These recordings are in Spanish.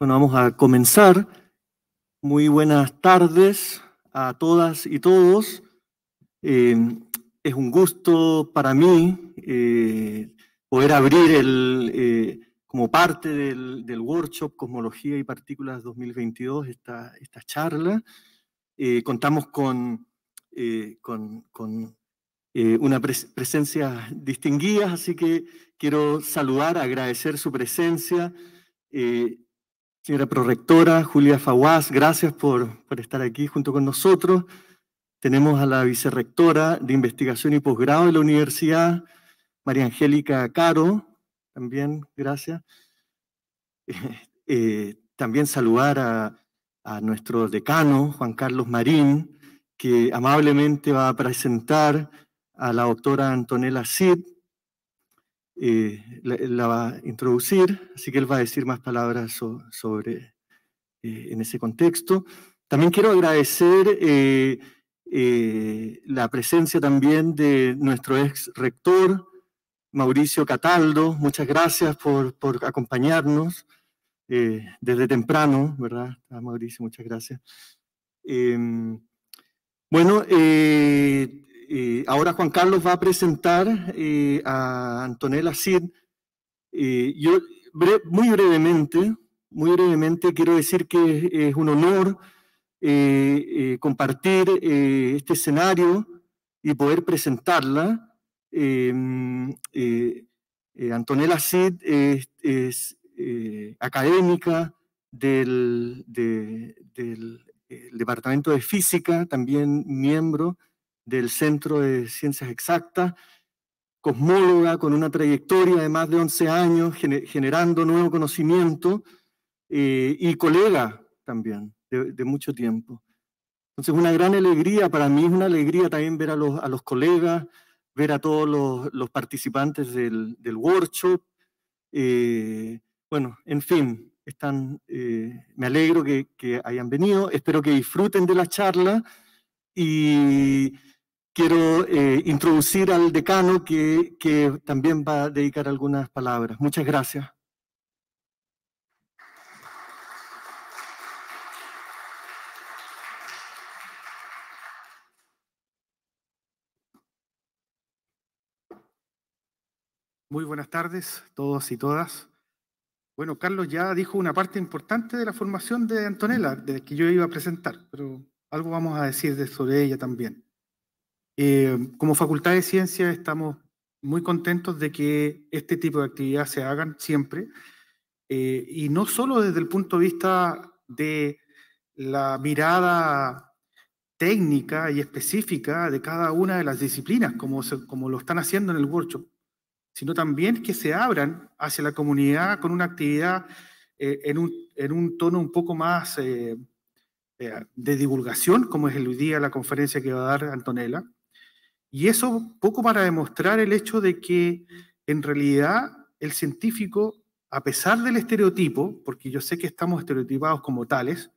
Bueno, vamos a comenzar. Muy buenas tardes a todas y todos. Eh, es un gusto para mí eh, poder abrir el, eh, como parte del, workshop Cosmología y Partículas 2022 esta, esta charla. contamos con, con, una presencia distinguida, así que quiero saludar, agradecer su presencia. Señora Prorectora Julia Fawaz, gracias por, estar aquí junto con nosotros. Tenemos a la Vicerrectora de Investigación y Posgrado de la Universidad, María Angélica Caro, también gracias. Eh, también saludar a, a nuestro decano, Juan Carlos Marín, que amablemente va a presentar a la doctora Antonella Cid, eh, la, va a introducir, así que él va a decir más palabras sobre eh, en ese contexto. También quiero agradecer eh, la presencia también de nuestro ex rector, Mauricio Cataldo. Muchas gracias por, acompañarnos desde temprano, ¿verdad? Ah, Mauricio, muchas gracias. Em, bueno, eh, ahora Juan Carlos va a presentar eh, a Antonella Cid. Eh, yo muy brevemente, muy brevemente quiero decir que es, un honor compartir este escenario y poder presentarla. Em, Antonella Cid es, académica del, del Departamento de Física, también miembro del Centro de Ciencias Exactas, cosmóloga con una trayectoria de más de 11 años generando nuevo conocimiento eh, y colega también de, mucho tiempo. Entonces, una gran alegría, para mí es una alegría también ver a los, a los colegas, ver a todos los, los participantes del, del workshop. Eh, bueno, en fin, están, eh, me alegro que, que, hayan venido, espero que disfruten de la charla y quiero eh, introducir al decano que, también va a dedicar algunas palabras. Muchas gracias. Muy buenas tardes todos y todas. Bueno, Carlos ya dijo una parte importante de la formación de Antonella, de la que yo iba a presentar, pero algo vamos a decir sobre ella también. Eh, como Facultad de Ciencias estamos muy contentos de que este tipo de actividades se hagan siempre, eh, y no solo desde el punto de vista de la mirada técnica y específica de cada una de las disciplinas, como, como lo están haciendo en el workshop, sino también que se abran hacia la comunidad con una actividad eh, en, un, un, tono un poco más de divulgación, como es el día de la conferencia que va a dar Antonella, y eso poco para demostrar el hecho de que en realidad el científico, a pesar del estereotipo, porque yo sé que estamos estereotipados como tales,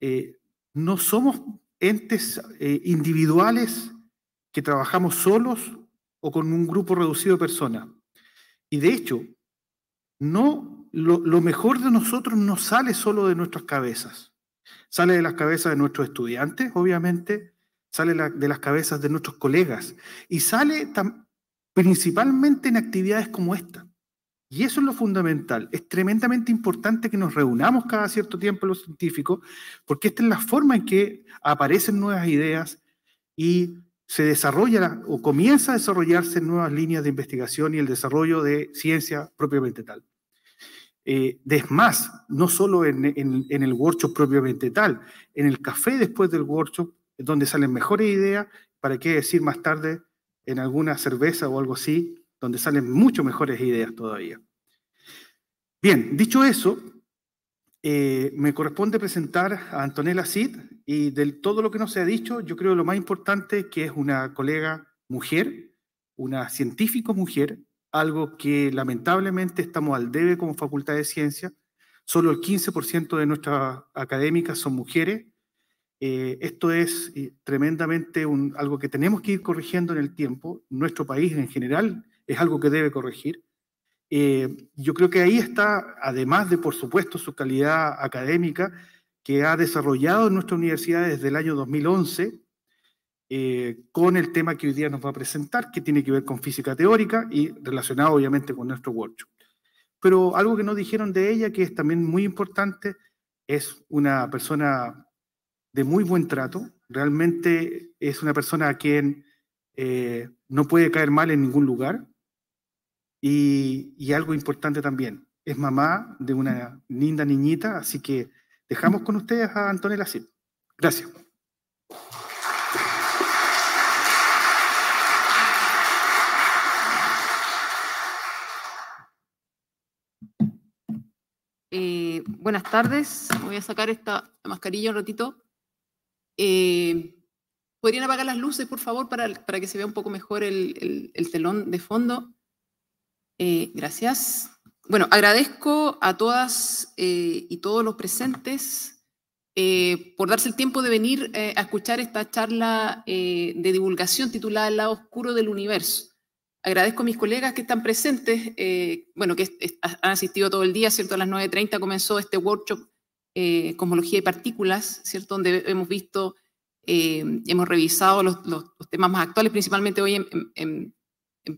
eh, no somos entes eh, individuales que trabajamos solos o con un grupo reducido de personas. Y de hecho, no, lo, lo mejor de nosotros no sale solo de nuestras cabezas. Sale de las cabezas de nuestros estudiantes, obviamente, sale de las cabezas de nuestros colegas y sale principalmente en actividades como esta. Y eso es lo fundamental. Es tremendamente importante que nos reunamos cada cierto tiempo los científicos, porque esta es la forma en que aparecen nuevas ideas y se desarrolla o comienza a desarrollarse nuevas líneas de investigación y el desarrollo de ciencia propiamente tal. Eh, es más, no solo en, en, el workshop propiamente tal, en el café después del workshop donde salen mejores ideas, para qué decir más tarde en alguna cerveza o algo así, donde salen mucho mejores ideas todavía. Bien, dicho eso, eh, me corresponde presentar a Antonella Cid y de todo lo que nos ha dicho, yo creo lo más importante que es una colega mujer, una científica mujer, algo que lamentablemente estamos al debe como Facultad de Ciencias. Solo el 15% de nuestras académicas son mujeres eh, esto es eh, tremendamente algo que tenemos que ir corrigiendo en el tiempo. Nuestro país en general es algo que debe corregir. Eh, yo creo que ahí está, además de, por supuesto, su calidad académica que ha desarrollado en nuestra universidad desde el año 2011, con el tema que hoy día nos va a presentar, que tiene que ver con física teórica y relacionado obviamente con nuestro workshop. Pero algo que nos dijeron de ella, que es también muy importante, es una persona de muy buen trato, realmente es una persona a quien eh, no puede caer mal en ningún lugar. Y, algo importante también, es mamá de una linda niñita, así que dejamos con ustedes a Antonella así Gracias. Eh, buenas tardes, voy a sacar esta mascarilla un ratito. Eh, ¿Podrían apagar las luces, por favor, para, que se vea un poco mejor el, telón de fondo? Eh, gracias. Bueno, agradezco a todas eh, y todos los presentes por darse el tiempo de venir a escuchar esta charla de divulgación titulada El lado oscuro del universo. Agradezco a mis colegas que están presentes, bueno, que han asistido todo el día, ¿cierto? A las 9.30 comenzó este workshop eh, cosmología y partículas, ¿cierto? Donde hemos visto, eh, hemos revisado los, temas más actuales, principalmente hoy en,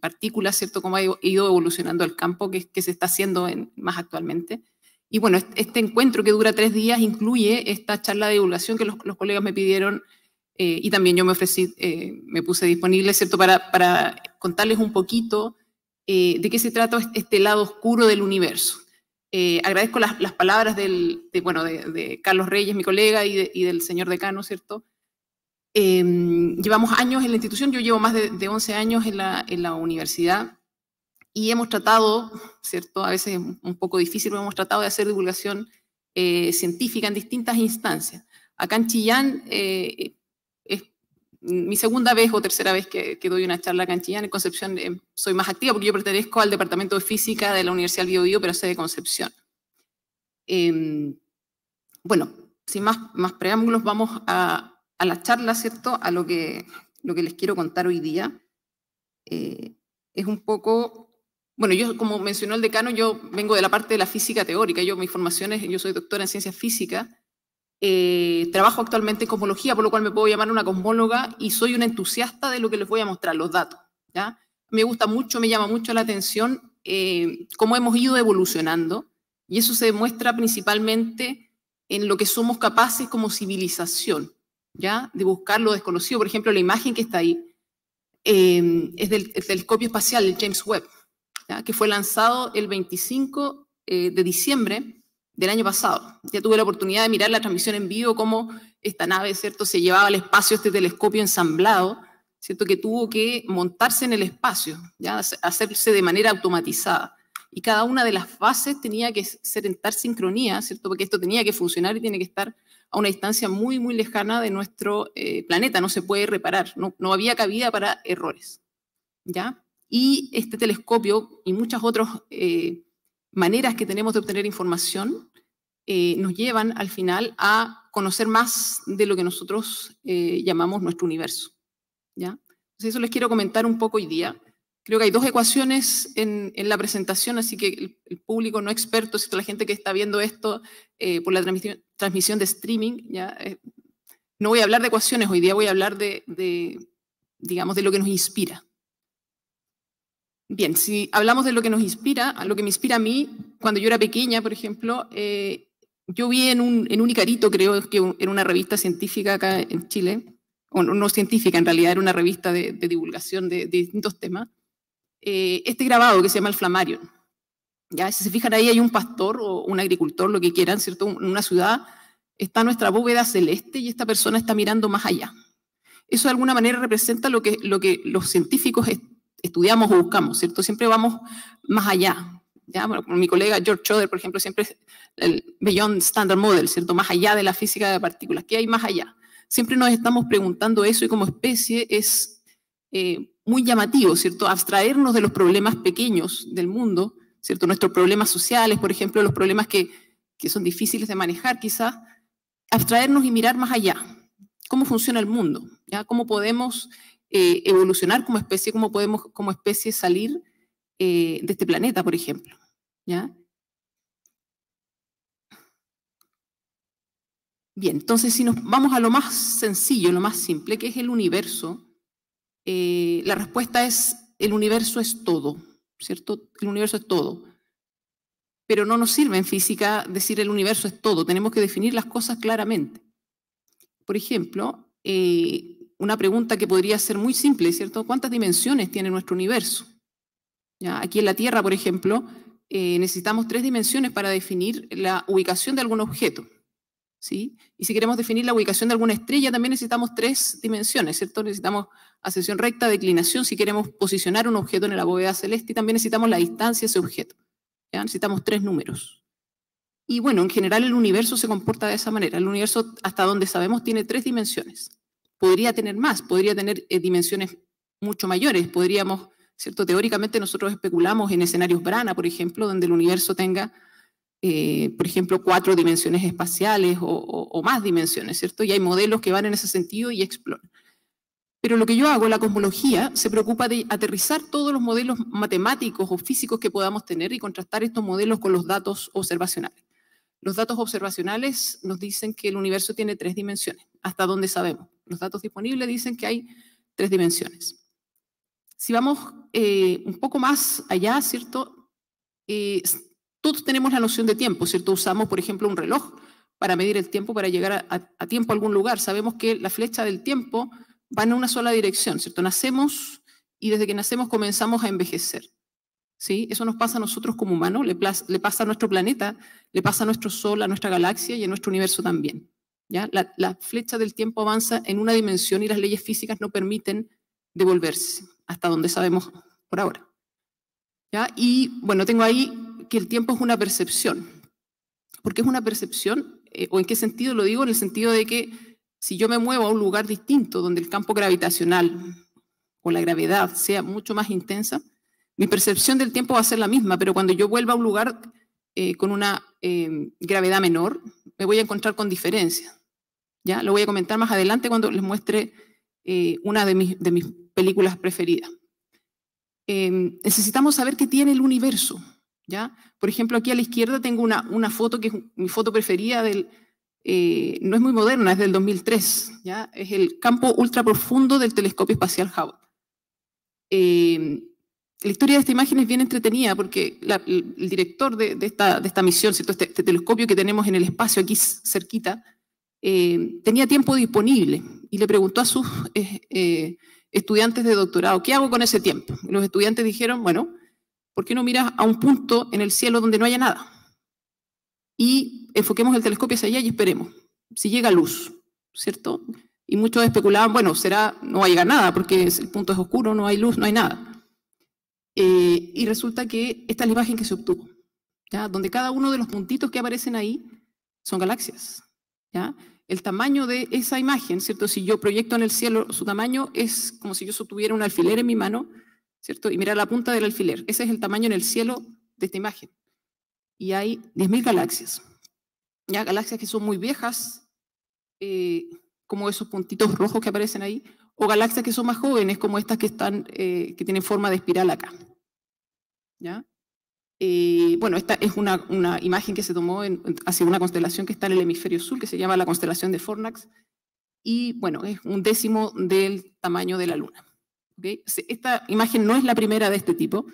partículas, ¿cierto? Cómo ha ido evolucionando el campo que, se está haciendo más actualmente. Y bueno, este encuentro que dura tres días incluye esta charla de divulgación que los, colegas me pidieron eh, y también yo me ofrecí, eh, me puse disponible, ¿cierto?, para, contarles un poquito de qué se trata este lado oscuro del universo, eh, agradezco las, palabras del, de, bueno, de, Carlos Reyes, mi colega, y, del señor decano, ¿cierto? Em, llevamos años en la institución, yo llevo más de, 11 años en la, universidad y hemos tratado, ¿cierto? A veces un poco difícil, pero hemos tratado de hacer divulgación eh, científica en distintas instancias. Acá en Chillán, eh, Mm, mi segunda vez o tercera vez que, doy una charla acá en Concepción, eh, soy más activa porque yo pertenezco al Departamento de Física de la Universidad del Bio, pero soy de Concepción. Em, bueno, sin más, preámbulos, vamos a, la charla, ¿cierto? A lo que, lo que les quiero contar hoy día. Eh, es un poco, bueno, yo como mencionó el decano, yo vengo de la parte de la física teórica, yo mi formación es, yo soy doctora en ciencias físicas, eh, trabajo actualmente en cosmología, por lo cual me puedo llamar una cosmóloga y soy una entusiasta de lo que les voy a mostrar, los datos. ¿ya? Me gusta mucho, me llama mucho la atención eh, cómo hemos ido evolucionando y eso se demuestra principalmente en lo que somos capaces como civilización, ¿ya? de buscar lo desconocido. Por ejemplo, la imagen que está ahí em, es del telescopio espacial, el James Webb, ¿ya? que fue lanzado el 25 eh, de diciembre del año pasado. Ya tuve la oportunidad de mirar la transmisión en vivo, cómo esta nave, ¿cierto?, se llevaba al espacio este telescopio ensamblado, ¿cierto?, que tuvo que montarse en el espacio, ¿ya? hacerse de manera automatizada. Y cada una de las fases tenía que ser en tal sincronía, ¿cierto?, porque esto tenía que funcionar y tiene que estar a una distancia muy, muy lejana de nuestro eh, planeta, no se puede reparar, no, había cabida para errores, ¿ya? Y este telescopio y muchos otros... Eh, maneras que tenemos de obtener información eh, nos llevan al final a conocer más de lo que nosotros eh, llamamos nuestro universo. ¿ya? eso les quiero comentar un poco hoy día. Creo que hay dos ecuaciones en, la presentación, así que el, público no experto, sino la gente que está viendo esto eh, por la transmisión, de streaming, ¿ya? no voy a hablar de ecuaciones, hoy día voy a hablar de, digamos, de lo que nos inspira. Bien, si hablamos de lo que nos inspira, a lo que me inspira a mí, cuando yo era pequeña, por ejemplo, eh, yo vi en un, Icarito, creo que en una revista científica acá en Chile, o no, científica, en realidad era una revista de, divulgación de, distintos temas, eh, este grabado que se llama El Flamario. ¿ya? Si se fijan ahí hay un pastor o un agricultor, lo que quieran, ¿cierto? En una ciudad está nuestra bóveda celeste y esta persona está mirando más allá. Eso de alguna manera representa lo que, lo que los científicos estudiamos o buscamos, ¿cierto? Siempre vamos más allá. ¿ya? Bueno, mi colega George Schroeder, por ejemplo, siempre es el Beyond Standard Model, ¿cierto? Más allá de la física de partículas. ¿Qué hay más allá? Siempre nos estamos preguntando eso y como especie es eh, muy llamativo, ¿cierto? Abstraernos de los problemas pequeños del mundo, ¿cierto? Nuestros problemas sociales, por ejemplo, los problemas que, son difíciles de manejar quizás, abstraernos y mirar más allá. ¿Cómo funciona el mundo? ¿ya? ¿Cómo podemos eh, evolucionar como especie, como podemos como especie salir eh, de este planeta, por ejemplo. ¿ya? Bien, entonces si nos vamos a lo más sencillo, lo más simple, que es el universo, eh, la respuesta es el universo es todo, ¿cierto? El universo es todo. Pero no nos sirve en física decir el universo es todo, tenemos que definir las cosas claramente. Por ejemplo, eh, una pregunta que podría ser muy simple, ¿cierto? ¿Cuántas dimensiones tiene nuestro universo? Aquí en la Tierra, por ejemplo, eh, necesitamos tres dimensiones para definir la ubicación de algún objeto. ¿sí? Y si queremos definir la ubicación de alguna estrella, también necesitamos tres dimensiones, ¿cierto? Necesitamos ascensión recta, declinación, si queremos posicionar un objeto en la bóveda celeste, y también necesitamos la distancia a ese objeto. Necesitamos tres números. Y bueno, en general el universo se comporta de esa manera. El universo, hasta donde sabemos, tiene tres dimensiones podría tener más, podría tener eh, dimensiones mucho mayores. Podríamos, ¿cierto? Teóricamente nosotros especulamos en escenarios Brana, por ejemplo, donde el universo tenga, eh, por ejemplo, cuatro dimensiones espaciales o, o, más dimensiones, ¿cierto? Y hay modelos que van en ese sentido y exploran. Pero lo que yo hago, la cosmología, se preocupa de aterrizar todos los modelos matemáticos o físicos que podamos tener y contrastar estos modelos con los datos observacionales. Los datos observacionales nos dicen que el universo tiene tres dimensiones, hasta donde sabemos los datos disponibles dicen que hay tres dimensiones. Si vamos eh, un poco más allá, ¿cierto? Eh, todos tenemos la noción de tiempo, ¿cierto? Usamos, por ejemplo, un reloj para medir el tiempo, para llegar a, tiempo a algún lugar. Sabemos que la flecha del tiempo va en una sola dirección, ¿cierto? Nacemos y desde que nacemos comenzamos a envejecer. ¿Sí? Eso nos pasa a nosotros como humanos, le, pasa a nuestro planeta, le pasa a nuestro Sol, a nuestra galaxia y a nuestro universo también. La, flecha del tiempo avanza en una dimensión y las leyes físicas no permiten devolverse, hasta donde sabemos por ahora. Y bueno, tengo ahí que el tiempo es una percepción. ¿Por qué es una percepción? Eh, ¿O en qué sentido lo digo? En el sentido de que si yo me muevo a un lugar distinto donde el campo gravitacional o la gravedad sea mucho más intensa, mi percepción del tiempo va a ser la misma, pero cuando yo vuelva a un lugar eh, con una eh, gravedad menor, me voy a encontrar con diferencias. ¿ya? Lo voy a comentar más adelante cuando les muestre eh, una de mis, películas preferidas. Em, necesitamos saber qué tiene el universo. ¿ya? Por ejemplo, aquí a la izquierda tengo una, foto que es mi foto preferida del... Eh, no es muy moderna, es del 2003, ¿ya? es el campo ultra profundo del telescopio espacial Hubble. Em, la historia de esta imagen es bien entretenida porque el, director de, de, esta, misión, ¿cierto? Este, este, telescopio que tenemos en el espacio aquí cerquita, eh, tenía tiempo disponible y le preguntó a sus eh, eh, estudiantes de doctorado, ¿qué hago con ese tiempo? Y los estudiantes dijeron, bueno, ¿por qué no miras a un punto en el cielo donde no haya nada? Y enfoquemos el telescopio hacia allá y esperemos si llega luz, ¿cierto? Y muchos especulaban, bueno, será, no va a llegar nada porque el punto es oscuro, no hay luz, no hay nada. y resulta que esta es la imagen que se obtuvo, ¿ya? donde cada uno de los puntitos que aparecen ahí son galaxias. ¿ya? el tamaño de esa imagen, ¿cierto? Si yo proyecto en el cielo, su tamaño es como si yo tuviera un alfiler en mi mano, ¿cierto? Y mira la punta del alfiler. Ese es el tamaño en el cielo de esta imagen. Y hay 10.000 galaxias. Ya galaxias que son muy viejas, eh, como esos puntitos rojos que aparecen ahí, o galaxias que son más jóvenes, como estas que, están, eh, que tienen forma de espiral acá. ¿Ya? Eh, bueno, esta es una, imagen que se tomó hacia una constelación que está en el hemisferio sur, que se llama la constelación de Fornax, y bueno, es un décimo del tamaño de la Luna. Esta imagen no es la primera de este tipo,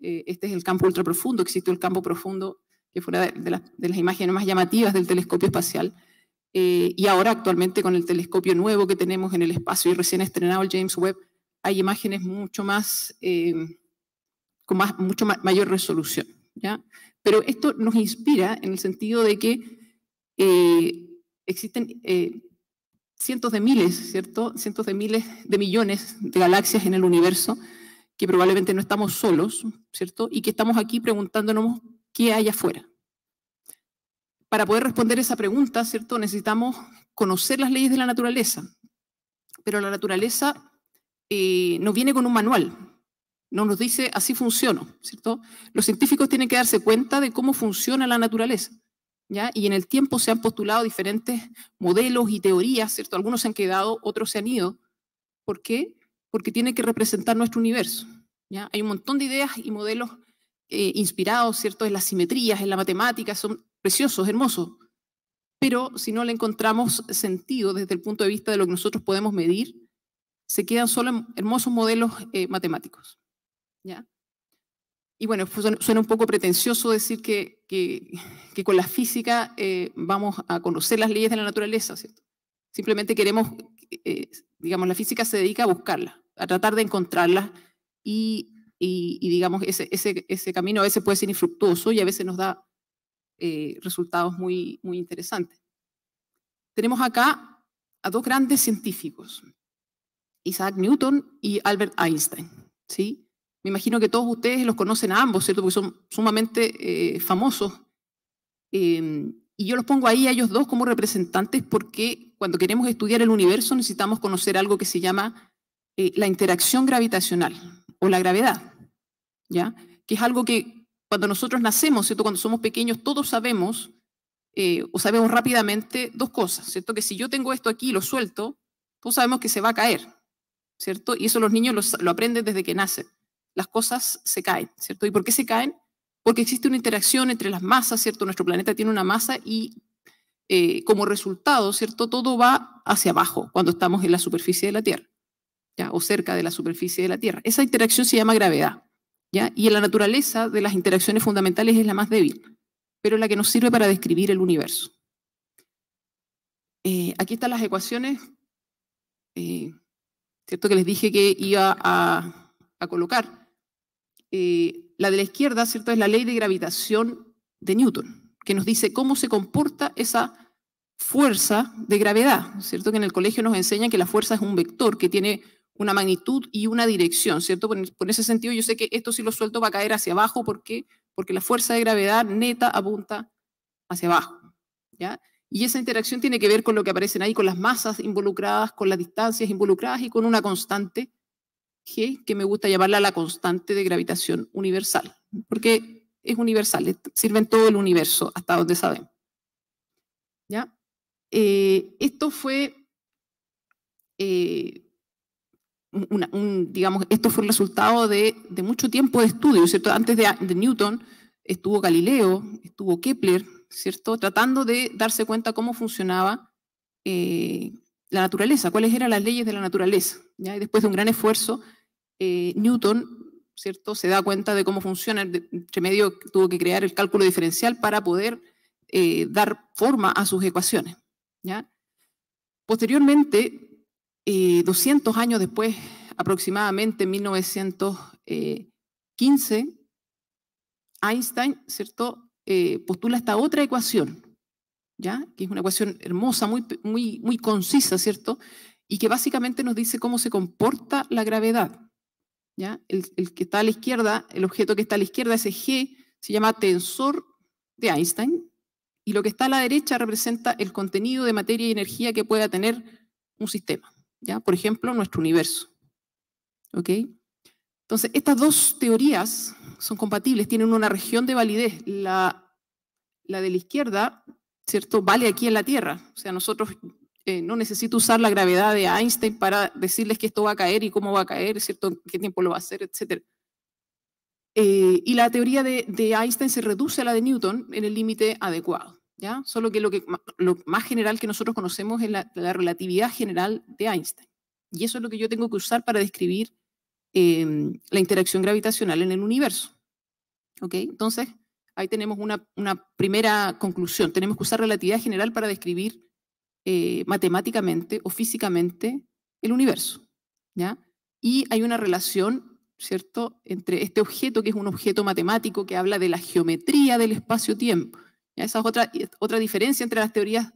eh, este es el campo profundo. existe el campo profundo, que fue de, las imágenes más llamativas del telescopio espacial, eh, y ahora actualmente con el telescopio nuevo que tenemos en el espacio y recién estrenado el James Webb, hay imágenes mucho más con más, mucho mayor resolución. ¿ya? Pero esto nos inspira en el sentido de que eh, existen eh, cientos de miles, ¿cierto? Cientos de miles de millones de galaxias en el universo que probablemente no estamos solos, ¿cierto? Y que estamos aquí preguntándonos qué hay afuera. Para poder responder esa pregunta, ¿cierto? Necesitamos conocer las leyes de la naturaleza, pero la naturaleza eh, nos no viene con un manual, no nos dice así funciona, ¿cierto? Los científicos tienen que darse cuenta de cómo funciona la naturaleza, ¿ya? Y en el tiempo se han postulado diferentes modelos y teorías, ¿cierto? Algunos se han quedado, otros se han ido. ¿Por qué? Porque tiene que representar nuestro universo, ¿ya? Hay un montón de ideas y modelos eh, inspirados, ¿cierto? En las simetrías, en la matemática, son preciosos, hermosos. Pero si no le encontramos sentido desde el punto de vista de lo que nosotros podemos medir, se quedan solo hermosos modelos eh, matemáticos. ¿ya? Y bueno, suena un poco pretencioso decir que, que, con la física eh, vamos a conocer las leyes de la naturaleza, ¿cierto? Simplemente queremos, eh, digamos, la física se dedica a buscarlas, a tratar de encontrarlas y, y, digamos, ese, ese, ese, camino a veces puede ser infructuoso y a veces nos da eh, resultados muy, muy interesantes. Tenemos acá a dos grandes científicos, Isaac Newton y Albert Einstein, ¿sí? Me imagino que todos ustedes los conocen a ambos, ¿cierto? Porque son sumamente eh, famosos. Em, y yo los pongo ahí a ellos dos como representantes porque cuando queremos estudiar el universo necesitamos conocer algo que se llama eh, la interacción gravitacional o la gravedad, ¿ya? Que es algo que cuando nosotros nacemos, ¿cierto? Cuando somos pequeños todos sabemos eh, o sabemos rápidamente dos cosas, ¿cierto? Que si yo tengo esto aquí y lo suelto, todos sabemos que se va a caer, ¿cierto? Y eso los niños lo aprenden desde que nacen las cosas se caen, ¿cierto? ¿Y por qué se caen? Porque existe una interacción entre las masas, ¿cierto? Nuestro planeta tiene una masa y eh, como resultado, ¿cierto? Todo va hacia abajo cuando estamos en la superficie de la Tierra, ¿ya? O cerca de la superficie de la Tierra. Esa interacción se llama gravedad, ¿ya? Y en la naturaleza de las interacciones fundamentales es la más débil, pero la que nos sirve para describir el universo. Eh, aquí están las ecuaciones, eh, ¿cierto? Que les dije que iba a, a colocar. Eh, la de la izquierda, ¿cierto? Es la ley de gravitación de Newton, que nos dice cómo se comporta esa fuerza de gravedad, ¿cierto? Que en el colegio nos enseñan que la fuerza es un vector que tiene una magnitud y una dirección, ¿cierto? Por, ese sentido yo sé que esto si lo suelto va a caer hacia abajo, ¿por qué? Porque la fuerza de gravedad neta apunta hacia abajo, ¿ya? Y esa interacción tiene que ver con lo que aparecen ahí, con las masas involucradas, con las distancias involucradas y con una constante que me gusta llamarla la constante de gravitación universal, porque es universal, sirve en todo el universo, hasta donde sabemos. ¿Ya? Eh, esto fue, eh, digamos, esto fue el resultado de, mucho tiempo de estudio, ¿cierto? Antes de, Newton estuvo Galileo, estuvo Kepler, ¿cierto? Tratando de darse cuenta cómo funcionaba eh, la naturaleza, cuáles eran las leyes de la naturaleza. ¿ya? Y después de un gran esfuerzo, eh, Newton ¿cierto? se da cuenta de cómo funciona, entre medio tuvo que crear el cálculo diferencial para poder eh, dar forma a sus ecuaciones. ¿ya? Posteriormente, 200 eh, años después, aproximadamente en 1915, Einstein ¿cierto? postula esta otra ecuación, ¿ya? que es una ecuación hermosa, muy, muy, muy concisa, ¿cierto? Y que básicamente nos dice cómo se comporta la gravedad. ¿ya? El, el, que está a la izquierda, el objeto que está a la izquierda, ese G, se llama tensor de Einstein, y lo que está a la derecha representa el contenido de materia y energía que pueda tener un sistema, ¿ya? por ejemplo, nuestro universo. okay Entonces, estas dos teorías son compatibles, tienen una región de validez. La, la de la izquierda ¿cierto? Vale aquí en la Tierra. O sea, nosotros eh, no necesito usar la gravedad de Einstein para decirles que esto va a caer y cómo va a caer, ¿cierto? ¿Qué tiempo lo va a hacer, etcétera? Eh, y la teoría de, Einstein se reduce a la de Newton en el límite adecuado, ¿ya? Solo que lo, que más general que nosotros conocemos es la, relatividad general de Einstein. Y eso es lo que yo tengo que usar para describir em, la interacción gravitacional en el universo. ¿Ok? Entonces, Ahí tenemos una, primera conclusión. Tenemos que usar relatividad general para describir eh, matemáticamente o físicamente el universo. ¿ya? Y hay una relación, ¿cierto?, entre este objeto, que es un objeto matemático que habla de la geometría del espacio-tiempo. Esa es otra, otra diferencia entre las teorías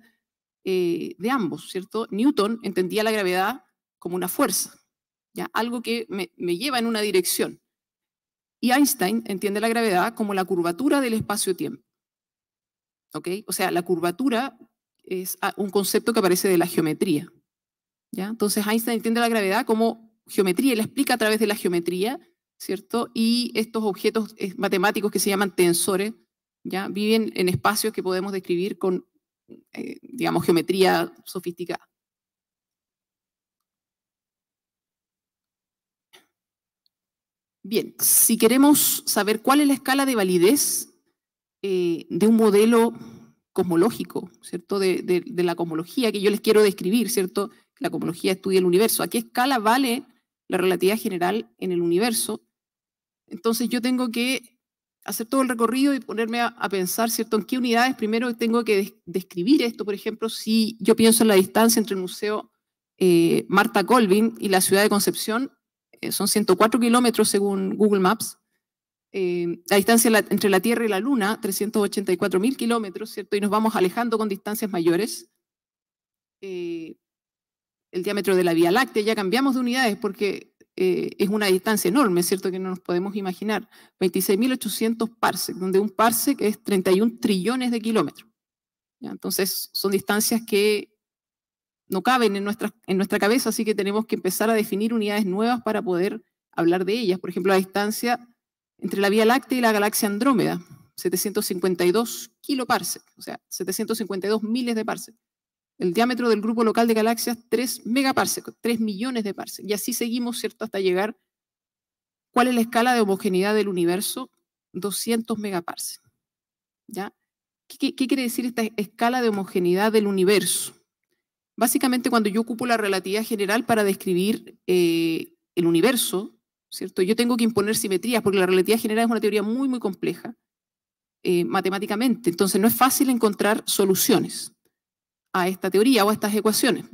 eh, de ambos, ¿cierto? Newton entendía la gravedad como una fuerza, ¿ya? algo que me lleva en una dirección. Y Einstein entiende la gravedad como la curvatura del espacio-tiempo. ¿Ok? O sea, la curvatura es ah, un concepto que aparece de la geometría. ¿ya? Entonces Einstein entiende la gravedad como geometría y la explica a través de la geometría, ¿cierto? Y estos objetos eh, matemáticos que se llaman tensores, ¿ya? Viven en espacios que podemos describir con, eh, digamos, geometría sofisticada. Bien, si queremos saber cuál es la escala de validez eh, de un modelo cosmológico, ¿cierto? De, la cosmología que yo les quiero describir, ¿cierto? La cosmología estudia el universo. ¿A qué escala vale la relatividad general en el universo? Entonces yo tengo que hacer todo el recorrido y ponerme a, pensar, ¿cierto? En qué unidades primero tengo que describir esto. Por ejemplo, si yo pienso en la distancia entre el Museo eh, Marta Colvin y la ciudad de Concepción, eh, son 104 kilómetros según Google Maps. Eh, la distancia entre la Tierra y la Luna, 384 mil kilómetros, ¿cierto? Y nos vamos alejando con distancias mayores. Eh, el diámetro de la Vía Láctea, ya cambiamos de unidades porque es una distancia enorme, ¿cierto? Que no nos podemos imaginar. 26.800 parsecs, donde un parsec es 31 trillones de kilómetros. Entonces, son distancias que no caben en nuestra, en nuestra cabeza, así que tenemos que empezar a definir unidades nuevas para poder hablar de ellas. Por ejemplo, la distancia entre la Vía Láctea y la galaxia Andrómeda, 752 kiloparsecs, o sea, 752 miles de parsecs. El diámetro del grupo local de galaxias, 3 megaparsecs, 3 millones de parsecs. Y así seguimos, ¿cierto?, hasta llegar. ¿Cuál es la escala de homogeneidad del universo? 200 megaparsecs. ¿Ya? qué quiere decir esta escala de homogeneidad del universo? Básicamente, cuando yo ocupo la relatividad general para describir eh, el universo, ¿cierto? Yo tengo que imponer simetrías, porque la relatividad general es una teoría muy, muy compleja eh, matemáticamente. Entonces, no es fácil encontrar soluciones a esta teoría o a estas ecuaciones.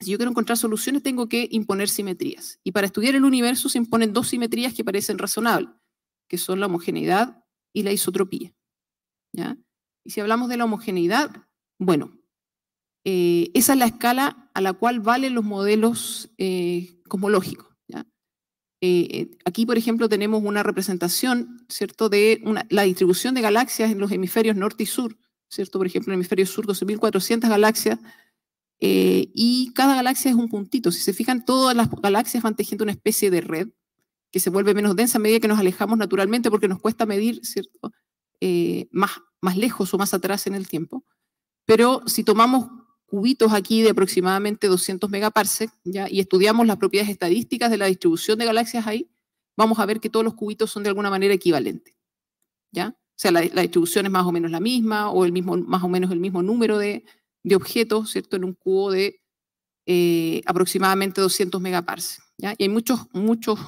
Si yo quiero encontrar soluciones, tengo que imponer simetrías. Y para estudiar el universo se imponen dos simetrías que parecen razonables, que son la homogeneidad y la isotropía. Y si hablamos de la homogeneidad, bueno, eh, esa es la escala a la cual valen los modelos eh, cosmológicos. Eh, aquí, por ejemplo, tenemos una representación ¿cierto? de la distribución de galaxias en los hemisferios norte y sur. ¿cierto? Por ejemplo, en el hemisferio sur, 12.400 galaxias. y cada galaxia es un puntito. Si se fijan, todas las galaxias van tejiendo una especie de red que se vuelve menos densa a medida que nos alejamos naturalmente porque nos cuesta medir ¿cierto? más, más lejos o más atrás en el tiempo. Pero si tomamos cubitos aquí de aproximadamente 200 megaparsec, ¿ya? y estudiamos las propiedades estadísticas de la distribución de galaxias ahí, vamos a ver que todos los cubitos son de alguna manera equivalentes. ¿ya? O sea, la, distribución es más o menos la misma, o el mismo, más o menos el mismo número de, objetos, ¿cierto? En un cubo de eh, aproximadamente 200 megaparsec. ¿ya? Y hay muchos, muchos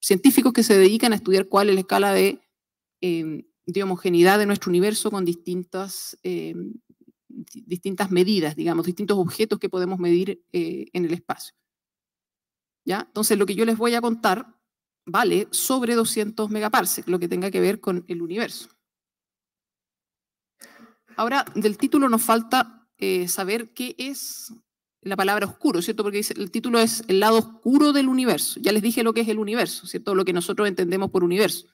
científicos que se dedican a estudiar cuál es la escala de, eh, de homogeneidad de nuestro universo con distintas... Eh, distintas medidas, digamos, distintos objetos que podemos medir eh, en el espacio. ¿Ya? Entonces, lo que yo les voy a contar vale sobre 200 megaparsecs, lo que tenga que ver con el universo. Ahora, del título nos falta eh, saber qué es la palabra oscuro, ¿cierto? Porque el título es el lado oscuro del universo. Ya les dije lo que es el universo, ¿cierto? Lo que nosotros entendemos por universo.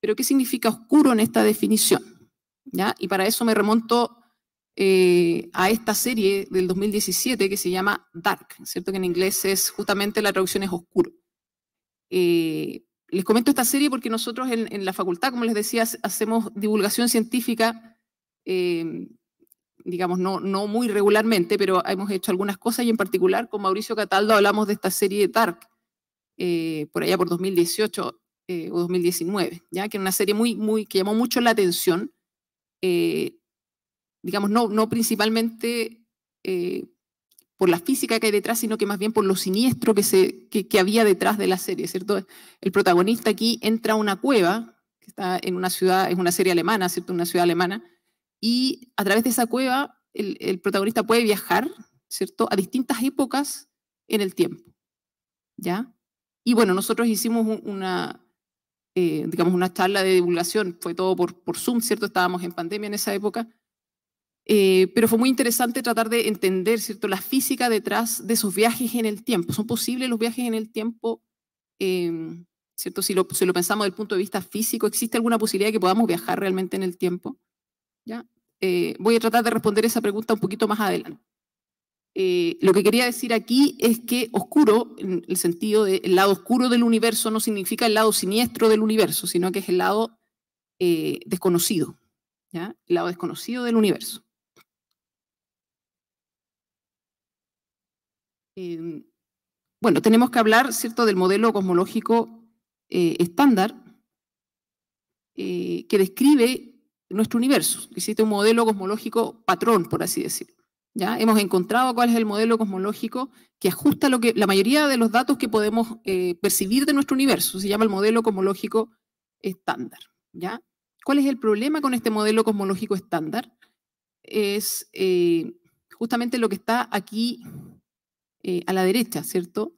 Pero ¿qué significa oscuro en esta definición? ¿Ya? Y para eso me remonto eh, a esta serie del 2017 que se llama Dark, ¿cierto? Que en inglés es justamente la traducción es oscuro. Eh, les comento esta serie porque nosotros en, la facultad, como les decía, hacemos divulgación científica, em, digamos, no, no muy regularmente, pero hemos hecho algunas cosas y en particular con Mauricio Cataldo hablamos de esta serie Dark, eh, por allá por 2018 o 2019, ¿ya? que es una serie muy, muy, que llamó mucho la atención. Eh, digamos, no, no principalmente eh, por la física que hay detrás, sino que más bien por lo siniestro que, se, que, había detrás de la serie, ¿cierto? El protagonista aquí entra a una cueva, que está en una ciudad, es una serie alemana, ¿cierto? Una ciudad alemana, y a través de esa cueva el, protagonista puede viajar, ¿cierto? A distintas épocas en el tiempo, ¿ya? Y bueno, nosotros hicimos una, eh, digamos, una charla de divulgación, fue todo por, por Zoom, ¿cierto? Estábamos en pandemia en esa época, eh, pero fue muy interesante tratar de entender ¿cierto? la física detrás de esos viajes en el tiempo. ¿Son posibles los viajes en el tiempo? Em, ¿cierto? Si, lo, pensamos desde el punto de vista físico, ¿existe alguna posibilidad de que podamos viajar realmente en el tiempo? ¿Ya? Eh, voy a tratar de responder esa pregunta un poquito más adelante. Eh, lo que quería decir aquí es que oscuro, en el sentido del lado oscuro del universo, no significa el lado siniestro del universo, sino que es el lado desconocido, ¿ya? el lado desconocido del universo. Em, bueno, tenemos que hablar, ¿cierto?, del modelo cosmológico eh, estándar eh, que describe nuestro universo. Existe un modelo cosmológico patrón, por así decirlo. ¿ya? Hemos encontrado cuál es el modelo cosmológico que ajusta lo que, la mayoría de los datos que podemos eh, percibir de nuestro universo. Se llama el modelo cosmológico estándar. ¿ya? ¿Cuál es el problema con este modelo cosmológico estándar? Es justamente lo que está aquí eh, a la derecha, ¿cierto?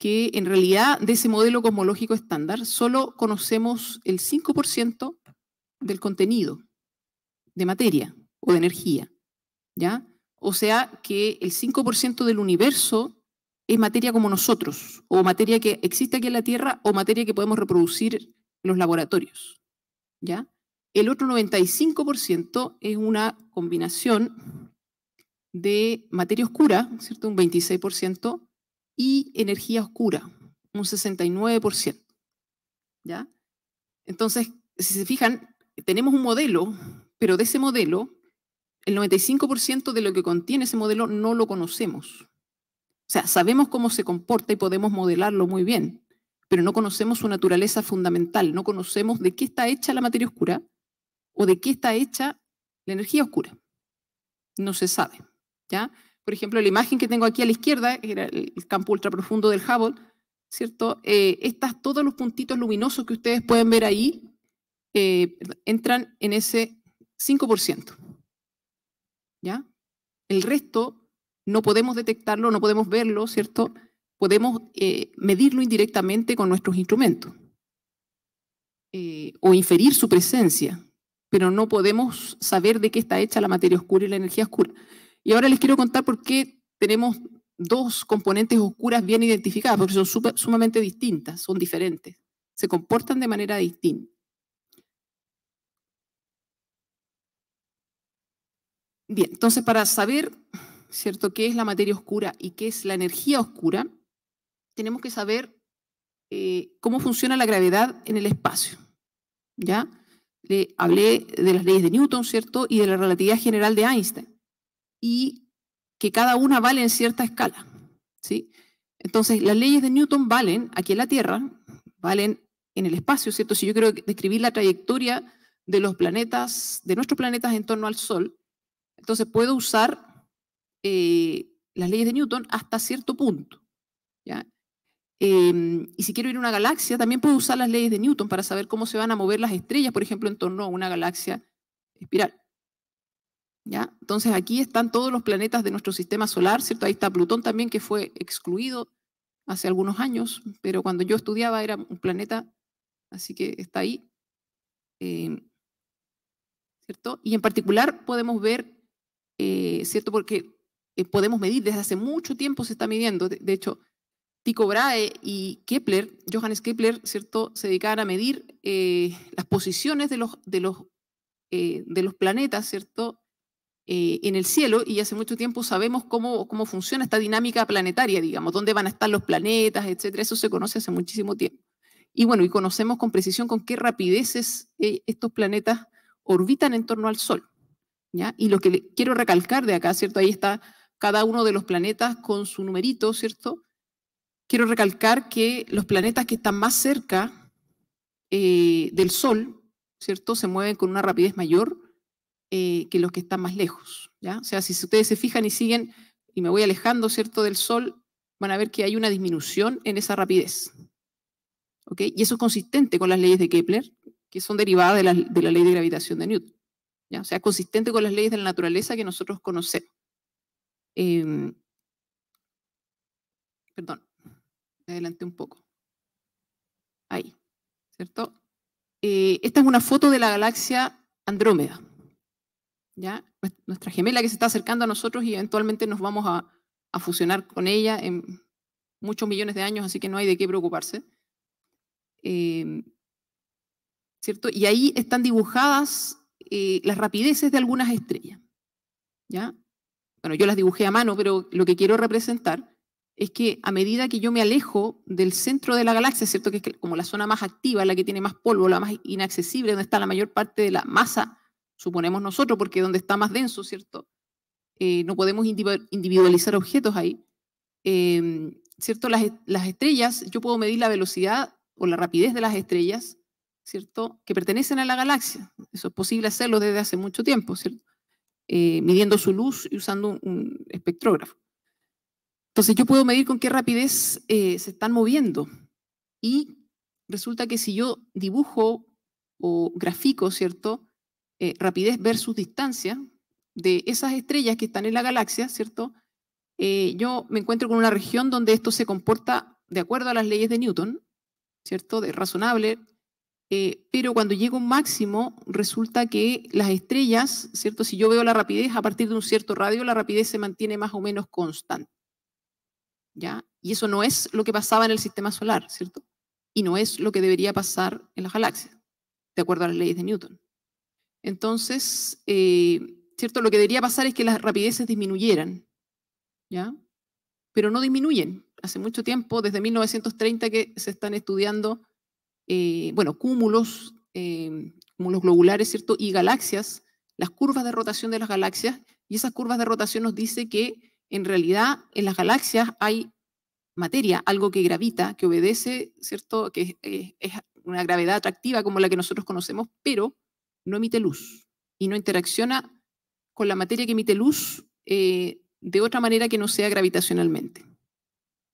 Que en realidad de ese modelo cosmológico estándar solo conocemos el 5% del contenido de materia o de energía, ¿ya? O sea que el 5% del universo es materia como nosotros, o materia que existe aquí en la Tierra, o materia que podemos reproducir en los laboratorios, ¿ya? El otro 95% es una combinación de materia oscura, ¿cierto? Un 26%, y energía oscura, un 69%. ¿Ya? Entonces, si se fijan, tenemos un modelo, pero de ese modelo, el 95% de lo que contiene ese modelo no lo conocemos. O sea, sabemos cómo se comporta y podemos modelarlo muy bien, pero no conocemos su naturaleza fundamental, no conocemos de qué está hecha la materia oscura o de qué está hecha la energía oscura. No se sabe. Por ejemplo, la imagen que tengo aquí a la izquierda, que era el campo ultraprofundo del Hubble, ¿cierto? Eh, todos los puntitos luminosos que ustedes pueden ver ahí eh, entran en ese 5%. ¿Ya? El resto no podemos detectarlo, no podemos verlo, ¿cierto? Podemos eh, medirlo indirectamente con nuestros instrumentos eh, o inferir su presencia, pero no podemos saber de qué está hecha la materia oscura y la energía oscura. Y ahora les quiero contar por qué tenemos dos componentes oscuras bien identificadas, porque son sumamente distintas, son diferentes, se comportan de manera distinta. Bien, entonces para saber, ¿cierto?, qué es la materia oscura y qué es la energía oscura, tenemos que saber eh, cómo funciona la gravedad en el espacio. ¿Ya? Le hablé de las leyes de Newton, ¿cierto?, y de la relatividad general de Einstein y que cada una vale en cierta escala. ¿sí? Entonces, las leyes de Newton valen aquí en la Tierra, valen en el espacio, ¿cierto? Si yo quiero describir la trayectoria de los planetas, de nuestros planetas en torno al Sol, entonces puedo usar eh, las leyes de Newton hasta cierto punto. ¿ya? Em, y si quiero ir a una galaxia, también puedo usar las leyes de Newton para saber cómo se van a mover las estrellas, por ejemplo, en torno a una galaxia espiral. Entonces aquí están todos los planetas de nuestro sistema solar, ¿cierto? Ahí está Plutón también, que fue excluido hace algunos años, pero cuando yo estudiaba era un planeta, así que está ahí. Em, ¿Cierto? Y en particular podemos ver, eh, ¿cierto? Porque eh, podemos medir, desde hace mucho tiempo se está midiendo, de, hecho, Tycho Brahe y Kepler, Johannes Kepler, ¿cierto? Se dedicaban a medir eh, las posiciones de los, de los, de los planetas, ¿cierto? Eh, en el cielo y hace mucho tiempo sabemos cómo, cómo funciona esta dinámica planetaria, digamos, dónde van a estar los planetas, etcétera. Eso se conoce hace muchísimo tiempo. Y bueno, y conocemos con precisión con qué rapideces eh, estos planetas orbitan en torno al Sol. ¿ya? Y lo que quiero recalcar de acá, ¿cierto? Ahí está cada uno de los planetas con su numerito, ¿cierto? Quiero recalcar que los planetas que están más cerca eh, del Sol, ¿cierto? Se mueven con una rapidez mayor eh, que los que están más lejos. ¿ya? O sea, si ustedes se fijan y siguen, y me voy alejando, ¿cierto?, del Sol, van a ver que hay una disminución en esa rapidez. ¿ok? Y eso es consistente con las leyes de Kepler, que son derivadas de la, ley de gravitación de Newton. ¿ya? O sea, consistente con las leyes de la naturaleza que nosotros conocemos. Em, perdón, me adelanté un poco. Ahí, ¿cierto? Eh, esta es una foto de la galaxia Andrómeda. Pues, nuestra gemela que se está acercando a nosotros y eventualmente nos vamos a, fusionar con ella en muchos millones de años, así que no hay de qué preocuparse. Eh, ¿Cierto? Y ahí están dibujadas eh, las rapideces de algunas estrellas. ¿Ya? Bueno, yo las dibujé a mano, pero lo que quiero representar es que a medida que yo me alejo del centro de la galaxia, ¿cierto? Que es como la zona más activa, la que tiene más polvo, la más inaccesible, donde está la mayor parte de la masa suponemos nosotros, porque donde está más denso, ¿cierto? Eh, no podemos individualizar objetos ahí. Em, ¿Cierto? Las, estrellas, yo puedo medir la velocidad o la rapidez de las estrellas, ¿cierto? Que pertenecen a la galaxia. Eso es posible hacerlo desde hace mucho tiempo, ¿cierto? Eh, midiendo su luz y usando un, espectrógrafo. Entonces yo puedo medir con qué rapidez eh, se están moviendo. Y resulta que si yo dibujo o grafico, ¿cierto? Eh, rapidez versus distancia de esas estrellas que están en la galaxia, ¿cierto? Eh, yo me encuentro con una región donde esto se comporta de acuerdo a las leyes de Newton, ¿cierto? De razonable, eh, pero cuando llega un máximo, resulta que las estrellas, ¿cierto? Si yo veo la rapidez a partir de un cierto radio, la rapidez se mantiene más o menos constante. ¿Ya? Y eso no es lo que pasaba en el sistema solar, ¿cierto? Y no es lo que debería pasar en las galaxias, de acuerdo a las leyes de Newton. Entonces, eh, ¿cierto? Lo que debería pasar es que las rapideces disminuyeran, ¿ya? Pero no disminuyen. Hace mucho tiempo, desde 1930, que se están estudiando, eh, bueno, eh, cúmulos, globulares, ¿cierto? Y galaxias, las curvas de rotación de las galaxias, y esas curvas de rotación nos dice que en realidad en las galaxias hay materia, algo que gravita, que obedece, ¿cierto? Que es una gravedad atractiva como la que nosotros conocemos, pero no emite luz y no interacciona con la materia que emite luz eh, de otra manera que no sea gravitacionalmente.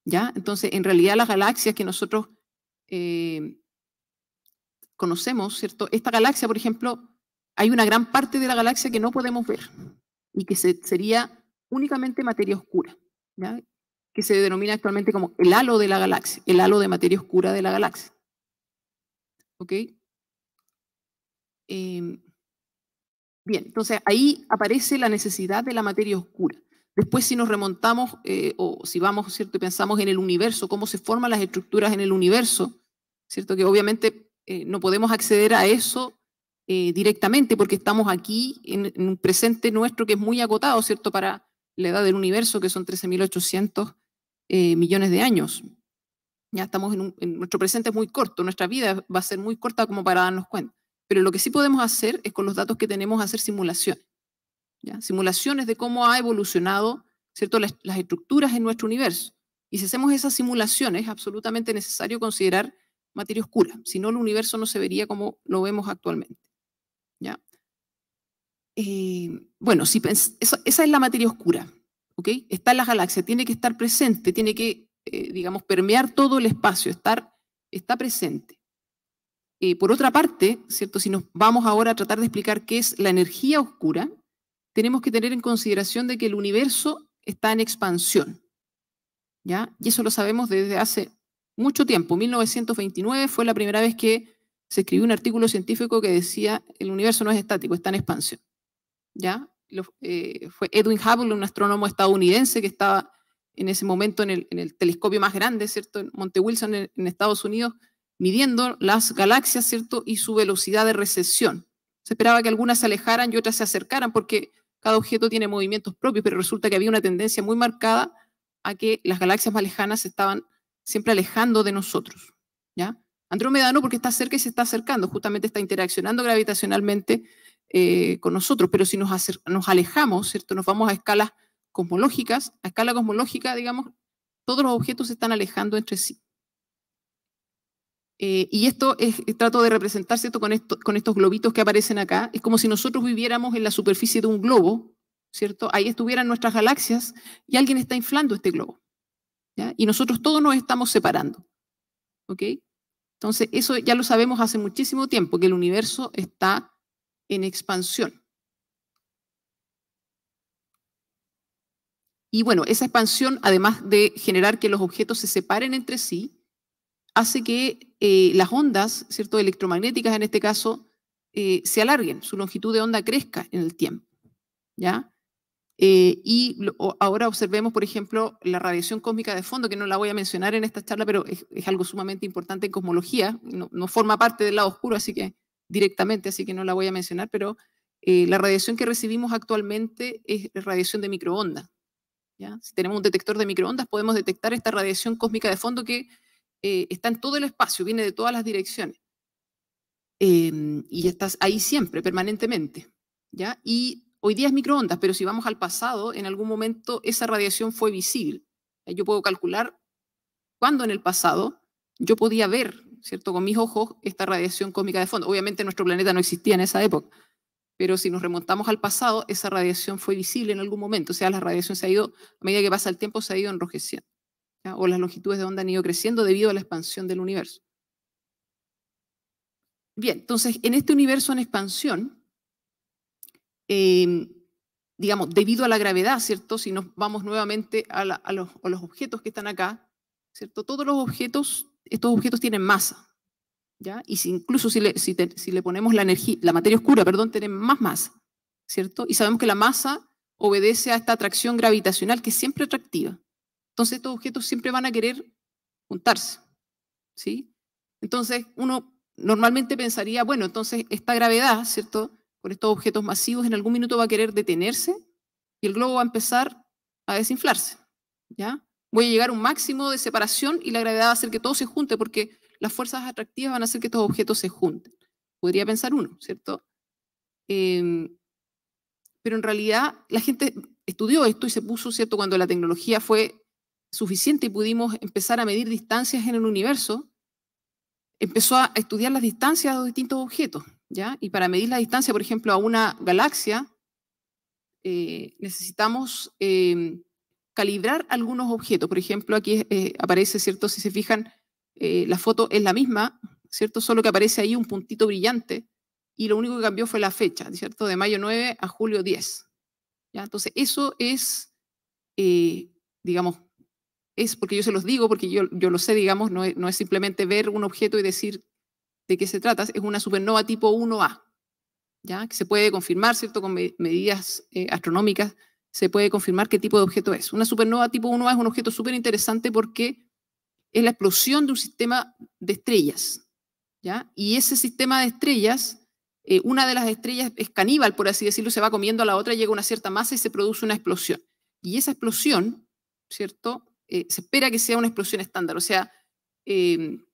¿Ya? Entonces, en realidad las galaxias que nosotros eh, conocemos, ¿cierto? Esta galaxia, por ejemplo, hay una gran parte de la galaxia que no podemos ver y que sería únicamente materia oscura, que se denomina actualmente como el halo de la galaxia, el halo de materia oscura de la galaxia. ¿Okay? Em, bien, entonces ahí aparece la necesidad de la materia oscura. Después si nos remontamos eh, o si vamos, ¿cierto? Y pensamos en el universo, cómo se forman las estructuras en el universo, ¿cierto? Que obviamente eh, no podemos acceder a eso eh, directamente porque estamos aquí en, un presente nuestro que es muy agotado, ¿cierto? Para la edad del universo, que son 13.800 millones de años. Ya estamos en, un, nuestro presente es muy corto, nuestra vida va a ser muy corta como para darnos cuenta. Pero lo que sí podemos hacer es con los datos que tenemos hacer simulaciones. Simulaciones de cómo ha evolucionado ¿cierto? Las, estructuras en nuestro universo. Y si hacemos esas simulaciones, es absolutamente necesario considerar materia oscura. Si no, el universo no se vería como lo vemos actualmente. Eh, bueno, si esa, es la materia oscura. ¿okay? Está en la galaxias, tiene que estar presente, tiene que, eh, digamos, permear todo el espacio, estar, está presente. Eh, por otra parte, ¿cierto? si nos vamos ahora a tratar de explicar qué es la energía oscura, tenemos que tener en consideración de que el universo está en expansión. ¿ya? Y eso lo sabemos desde hace mucho tiempo. 1929 fue la primera vez que se escribió un artículo científico que decía el universo no es estático, está en expansión. ¿ya? Eh, fue Edwin Hubble, un astrónomo estadounidense que estaba en ese momento en el, telescopio más grande, ¿cierto? En Monte Wilson, en Estados Unidos, midiendo las galaxias, ¿cierto? Y su velocidad de recesión. Se esperaba que algunas se alejaran y otras se acercaran porque cada objeto tiene movimientos propios, pero resulta que había una tendencia muy marcada a que las galaxias más lejanas se estaban siempre alejando de nosotros, ¿ya? Andrómeda no porque está cerca y se está acercando, justamente está interaccionando gravitacionalmente eh, con nosotros, pero si nos, nos alejamos, ¿cierto? Nos vamos a escalas cosmológicas, a escala cosmológica, digamos, todos los objetos se están alejando entre sí. Eh, y esto es, eh, trato de representar, ¿cierto? Con, esto, con estos globitos que aparecen acá. Es como si nosotros viviéramos en la superficie de un globo, ¿cierto? Ahí estuvieran nuestras galaxias y alguien está inflando este globo. Y nosotros todos nos estamos separando. ¿Ok? Entonces, eso ya lo sabemos hace muchísimo tiempo, que el universo está en expansión. Y bueno, esa expansión, además de generar que los objetos se separen entre sí, hace que eh, las ondas, ¿cierto? Electromagnéticas en este caso, eh, se alarguen, su longitud de onda crezca en el tiempo, ¿ya? Eh, y ahora observemos, por ejemplo, la radiación cósmica de fondo, que no la voy a mencionar en esta charla, pero es, algo sumamente importante en cosmología, no, no, forma parte del lado oscuro, así que directamente, así que no la voy a mencionar, pero la radiación que recibimos actualmente es radiación de microondas. ¿ya? Si tenemos un detector de microondas, podemos detectar esta radiación cósmica de fondo que eh, está en todo el espacio, viene de todas las direcciones. Em, y estás ahí siempre, permanentemente. ¿ya? Y hoy día es microondas, pero si vamos al pasado, en algún momento esa radiación fue visible. Eh, yo puedo calcular cuándo en el pasado yo podía ver, ¿cierto? Con mis ojos esta radiación cósmica de fondo. Obviamente nuestro planeta no existía en esa época, pero si nos remontamos al pasado, esa radiación fue visible en algún momento. O sea, la radiación se ha ido, a medida que pasa el tiempo, se ha ido enrojeciendo o las longitudes de onda han ido creciendo debido a la expansión del universo. Bien, entonces, en este universo en expansión, em, digamos, debido a la gravedad, ¿cierto? Si nos vamos nuevamente a, los, objetos que están acá, ¿cierto? Todos los objetos, estos objetos tienen masa, ¿Ya? Y si, incluso si le, ponemos la energía, la materia oscura, perdón, tienen más masa, ¿cierto? Y sabemos que la masa obedece a esta atracción gravitacional que es siempre atractiva. Entonces estos objetos siempre van a querer juntarse. ¿sí? Entonces uno normalmente pensaría, bueno, entonces esta gravedad, ¿cierto? Con estos objetos masivos en algún minuto va a querer detenerse y el globo va a empezar a desinflarse. ¿ya? Voy a llegar a un máximo de separación y la gravedad va a hacer que todo se junte porque las fuerzas atractivas van a hacer que estos objetos se junten. Podría pensar uno, ¿cierto? Em, pero en realidad la gente estudió esto y se puso, ¿cierto? Cuando la tecnología fue suficiente y pudimos empezar a medir distancias en el universo, empezó a estudiar las distancias de los distintos objetos, ¿ya? Y para medir la distancia, por ejemplo, a una galaxia, eh, necesitamos em, calibrar algunos objetos. Por ejemplo, aquí eh, aparece, ¿cierto? Si se fijan, eh, la foto es la misma, ¿cierto? Solo que aparece ahí un puntito brillante y lo único que cambió fue la fecha, ¿cierto? De mayo 9 a julio 10. ¿ya? Entonces, eso es, digamos, es porque yo se los digo, porque yo, yo lo sé, digamos, no es, simplemente ver un objeto y decir de qué se trata, es una supernova tipo 1A, ¿ya? que se puede confirmar, ¿cierto? Con medidas eh, astronómicas se puede confirmar qué tipo de objeto es. Una supernova tipo 1A es un objeto súper interesante porque es la explosión de un sistema de estrellas, ¿ya? Y ese sistema de estrellas, eh, una de las estrellas es caníbal, por así decirlo, se va comiendo a la otra, llega una cierta masa y se produce una explosión. Y esa explosión, ¿cierto? Eh, se espera que sea una explosión estándar, o sea, em,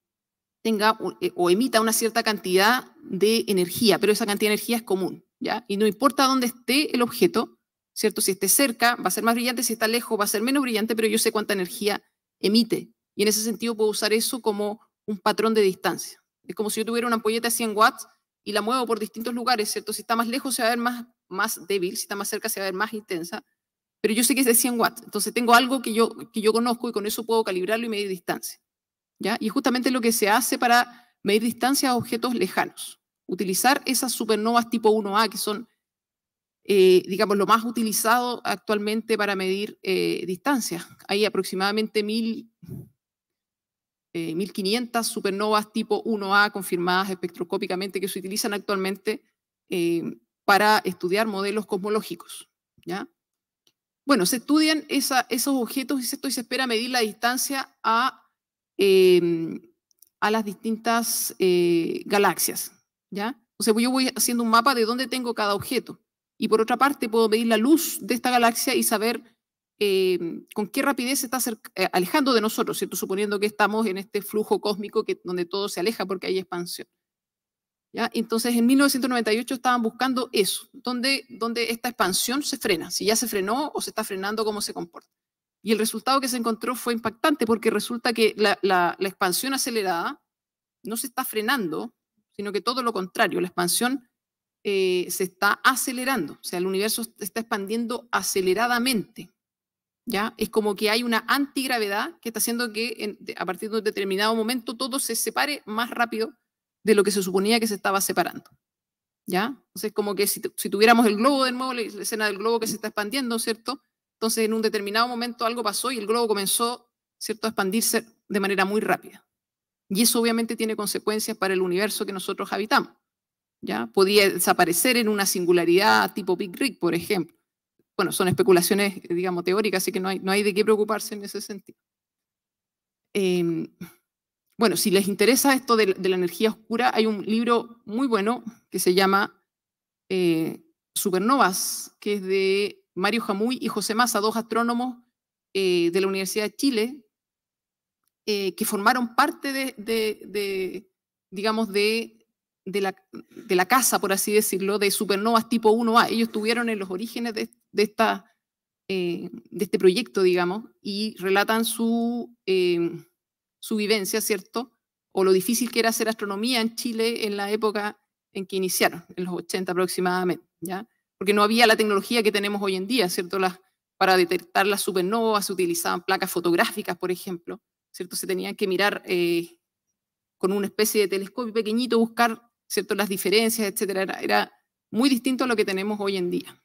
tenga eh, o, emita una cierta cantidad de energía, pero esa cantidad de energía es común, ¿ya? Y no importa dónde esté el objeto, ¿cierto? Si esté cerca, va a ser más brillante, si está lejos, va a ser menos brillante, pero yo sé cuánta energía emite. Y en ese sentido puedo usar eso como un patrón de distancia. Es como si yo tuviera una ampolleta de 100 watts y la muevo por distintos lugares, ¿cierto? Si está más lejos se va a ver más, más débil, si está más cerca se va a ver más intensa, pero yo sé que es de 100 watts, entonces tengo algo que yo, que yo conozco y con eso puedo calibrarlo y medir distancia. ¿ya? Y justamente lo que se hace para medir distancia a objetos lejanos, utilizar esas supernovas tipo 1A, que son, eh, digamos, lo más utilizado actualmente para medir eh, distancia. Hay aproximadamente 1.500 eh, supernovas tipo 1A confirmadas espectroscópicamente que se utilizan actualmente para estudiar modelos cosmológicos. ¿ya? Bueno, se estudian esos objetos y se, espera medir la distancia a, em, a las distintas eh, galaxias. ¿ya? O sea, pues, yo voy haciendo un mapa de dónde tengo cada objeto. Y por otra parte, puedo medir la luz de esta galaxia y saber em, con qué rapidez se está eh, alejando de nosotros, suponiendo que estamos en este flujo cósmico que, donde todo se aleja porque hay expansión. Entonces, en 1998 estaban buscando eso, donde, donde esta expansión se frena, si ya se frenó o se está frenando, cómo se comporta. Y el resultado que se encontró fue impactante porque resulta que la, expansión acelerada no se está frenando, sino que todo lo contrario, la expansión eh, se está acelerando, o sea, el universo se está expandiendo aceleradamente. ¿Ya? Es como que hay una antigravedad que está haciendo que a partir de un determinado momento todo se separe más rápido de lo que se suponía que se estaba separando. ¿Ya? Entonces, como que si, tuviéramos el globo de nuevo, la escena del globo que se está expandiendo, ¿cierto? Entonces, en un determinado momento algo pasó y el globo comenzó, ¿cierto?, a expandirse de manera muy rápida. Y eso obviamente tiene consecuencias para el universo que nosotros habitamos. ¿Ya? Podía desaparecer en una singularidad tipo Big Rig, por ejemplo. Bueno, son especulaciones, eh, digamos, teóricas, así que no hay, no hay de qué preocuparse en ese sentido. Eh, bueno, si les interesa esto de, la energía oscura, hay un libro muy bueno que se llama eh, Supernovas, que es de Mario Jamuy y José Massa, dos astrónomos eh, de la Universidad de Chile, eh, que formaron parte de, digamos, de, la, casa, por así decirlo, de supernovas tipo 1A. Ellos estuvieron en los orígenes de, de este proyecto, digamos, y relatan su su vivencia, ¿cierto? O lo difícil que era hacer astronomía en Chile en la época en que iniciaron, en los 80 aproximadamente, ¿ya? Porque no había la tecnología que tenemos hoy en día, ¿cierto? Las, para detectar las supernovas se utilizaban placas fotográficas, por ejemplo, ¿cierto? Se tenían que mirar eh, con una especie de telescopio pequeñito, buscar, ¿cierto? Las diferencias, etcétera. Era, era muy distinto a lo que tenemos hoy en día.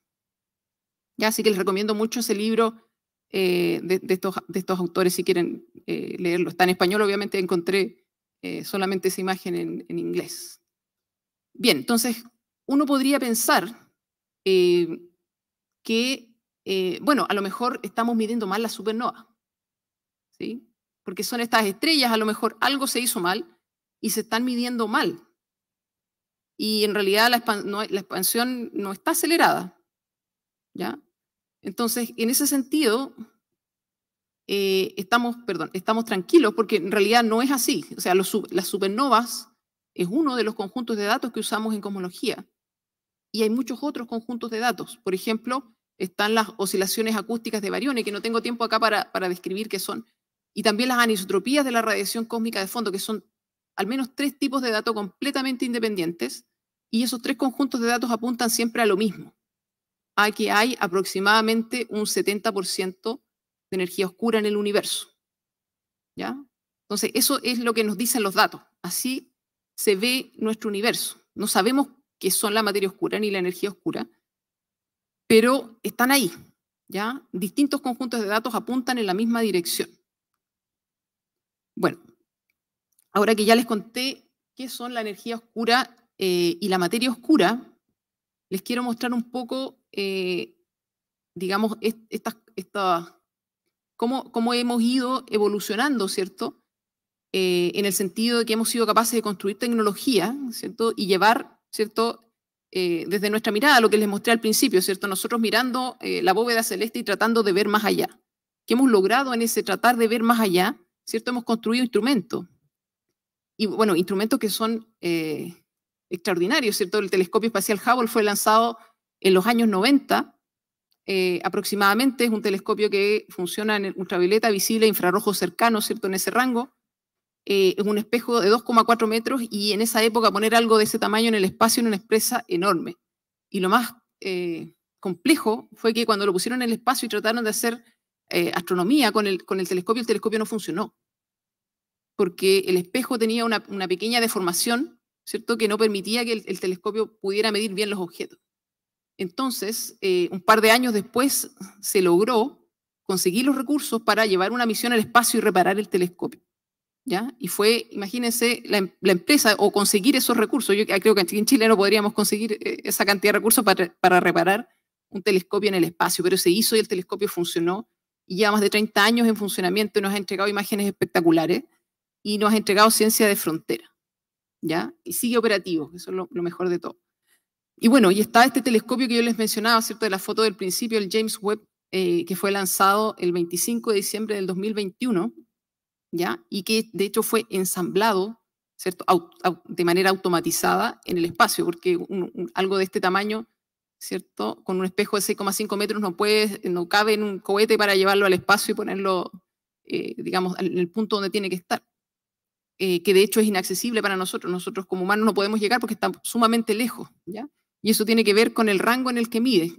¿Ya? Así que les recomiendo mucho ese libro eh, de, estos, de estos autores, si quieren eh, leerlo. Está en español, obviamente encontré eh, solamente esa imagen en, inglés. Bien, entonces uno podría pensar que, bueno, a lo mejor estamos midiendo mal la supernova, ¿sí? Porque son estas estrellas, a lo mejor algo se hizo mal y se están midiendo mal. Y en realidad la expansión no está acelerada, ¿ya? Entonces, en ese sentido, eh, estamos, perdón, estamos tranquilos porque en realidad no es así. O sea, las supernovas es uno de los conjuntos de datos que usamos en cosmología. Y hay muchos otros conjuntos de datos. Por ejemplo, están las oscilaciones acústicas de variones, que no tengo tiempo acá para describir qué son. Y también las anisotropías de la radiación cósmica de fondo, que son al menos tres tipos de datos completamente independientes. Y esos tres conjuntos de datos apuntan siempre a lo mismo a que hay aproximadamente un 70% de energía oscura en el universo. ¿Ya? Entonces, eso es lo que nos dicen los datos. Así se ve nuestro universo. No sabemos qué son la materia oscura ni la energía oscura, pero están ahí. ¿ya? Distintos conjuntos de datos apuntan en la misma dirección. Bueno, ahora que ya les conté qué son la energía oscura eh, y la materia oscura, les quiero mostrar un poco, eh, digamos, esta esta, cómo, cómo, hemos ido evolucionando, ¿cierto? Eh, en el sentido de que hemos sido capaces de construir tecnología, ¿cierto? Y llevar, ¿cierto? Eh, desde nuestra mirada, lo que les mostré al principio, ¿cierto? Nosotros mirando la bóveda celeste y tratando de ver más allá. ¿Qué hemos logrado en ese tratar de ver más allá? ¿Cierto? Hemos construido instrumentos. Y bueno, instrumentos que son extraordinario, ¿cierto? El telescopio espacial Hubble fue lanzado en los años 90 eh, aproximadamente, es un telescopio que funciona en ultravioleta, visible, infrarrojo cercano, ¿cierto? En ese rango. Eh, es un espejo de 2,4 metros y en esa época poner algo de ese tamaño en el espacio en una empresa enorme. Y lo más eh, complejo fue que cuando lo pusieron en el espacio y trataron de hacer astronomía con el, con el telescopio, el telescopio no funcionó. Porque el espejo tenía una pequeña deformación ¿cierto? Que no permitía que el, telescopio pudiera medir bien los objetos. Entonces, eh, un par de años después se logró conseguir los recursos para llevar una misión al espacio y reparar el telescopio. ¿Ya? Y fue, imagínense, la, em, empresa o conseguir esos recursos. Yo creo que en Chile no podríamos conseguir eh, esa cantidad de recursos para, reparar un telescopio en el espacio, pero se hizo y el telescopio funcionó y lleva más de 30 años en funcionamiento y nos ha entregado imágenes espectaculares y nos ha entregado ciencia de frontera. ¿ya? Y sigue operativo, eso es lo, mejor de todo. Y bueno, y está este telescopio que yo les mencionaba, ¿cierto? De la foto del principio, el James Webb, eh, que fue lanzado el 25 de diciembre del 2021, ¿ya? Y que de hecho fue ensamblado, ¿cierto? de manera automatizada en el espacio, porque algo de este tamaño, ¿cierto? Con un espejo de 6,5 metros no, puede, no cabe en un cohete para llevarlo al espacio y ponerlo, eh, digamos, en el punto donde tiene que estar. Eh, que de hecho es inaccesible para nosotros. Nosotros como humanos no podemos llegar porque está sumamente lejos, ¿ya? Y eso tiene que ver con el rango en el que mide.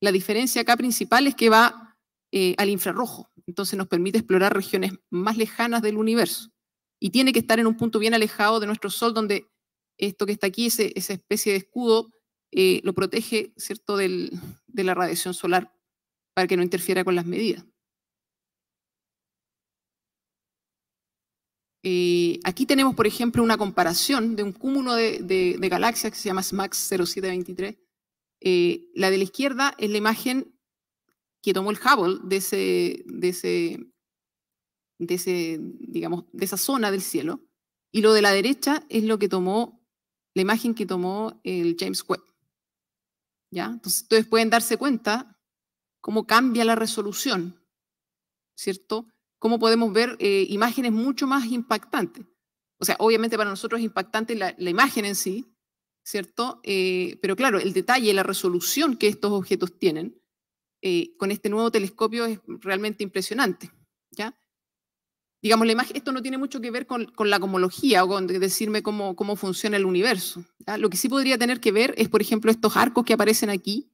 La diferencia acá principal es que va eh, al infrarrojo, entonces nos permite explorar regiones más lejanas del universo. Y tiene que estar en un punto bien alejado de nuestro Sol, donde esto que está aquí, ese, esa especie de escudo, eh, lo protege, ¿cierto?, de la radiación solar para que no interfiera con las medidas. Eh, aquí tenemos, por ejemplo, una comparación de un cúmulo de, galaxias que se llama SMAX 0723. Eh, la de la izquierda es la imagen que tomó el Hubble de esa zona del cielo, y lo de la derecha es lo que tomó la imagen que tomó el James Webb. ¿Ya? Entonces ustedes pueden darse cuenta cómo cambia la resolución, ¿cierto? cómo podemos ver eh, imágenes mucho más impactantes. O sea, obviamente para nosotros es impactante la, imagen en sí, ¿cierto? Eh, pero claro, el detalle, la resolución que estos objetos tienen eh, con este nuevo telescopio es realmente impresionante, ¿ya? Digamos, la imagen, esto no tiene mucho que ver con, la cosmología o con decirme cómo, cómo funciona el universo. Lo que sí podría tener que ver es, por ejemplo, estos arcos que aparecen aquí,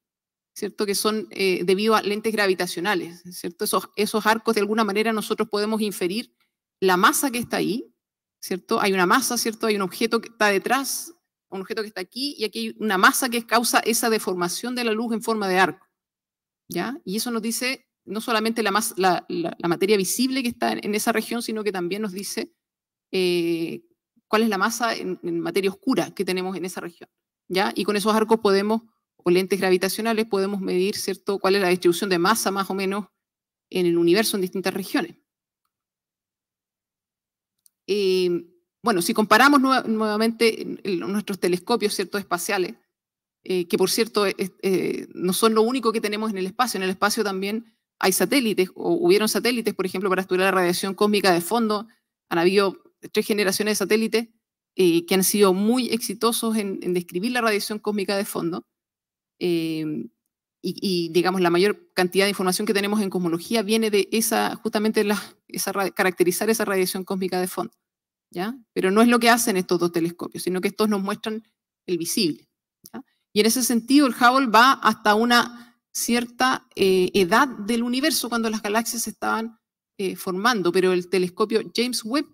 ¿cierto? Que son eh, debido a lentes gravitacionales, ¿cierto? Esos, esos arcos de alguna manera nosotros podemos inferir la masa que está ahí, ¿cierto? Hay una masa, ¿cierto? Hay un objeto que está detrás, un objeto que está aquí, y aquí hay una masa que causa esa deformación de la luz en forma de arco, ¿ya? Y eso nos dice no solamente la, la, materia visible que está en, esa región, sino que también nos dice eh, cuál es la masa en materia oscura que tenemos en esa región, ¿ya? Y con esos arcos podemos o lentes gravitacionales podemos medir ¿cierto? cuál es la distribución de masa más o menos en el universo en distintas regiones. Eh, bueno, si comparamos nuevamente nuestros telescopios ¿cierto? espaciales, eh, que por cierto eh, no son lo único que tenemos en el espacio, en el espacio también hay satélites, o hubieron satélites, por ejemplo, para estudiar la radiación cósmica de fondo, han habido tres generaciones de satélites que han sido muy exitosos en describir la radiación cósmica de fondo. Em, y, digamos la mayor cantidad de información que tenemos en cosmología viene de esa, justamente la, esa, caracterizar esa radiación cósmica de fondo. ¿ya? Pero no es lo que hacen estos dos telescopios, sino que estos nos muestran el visible. Y en ese sentido el Hubble va hasta una cierta eh, edad del universo cuando las galaxias estaban eh, formando, pero el telescopio James Webb,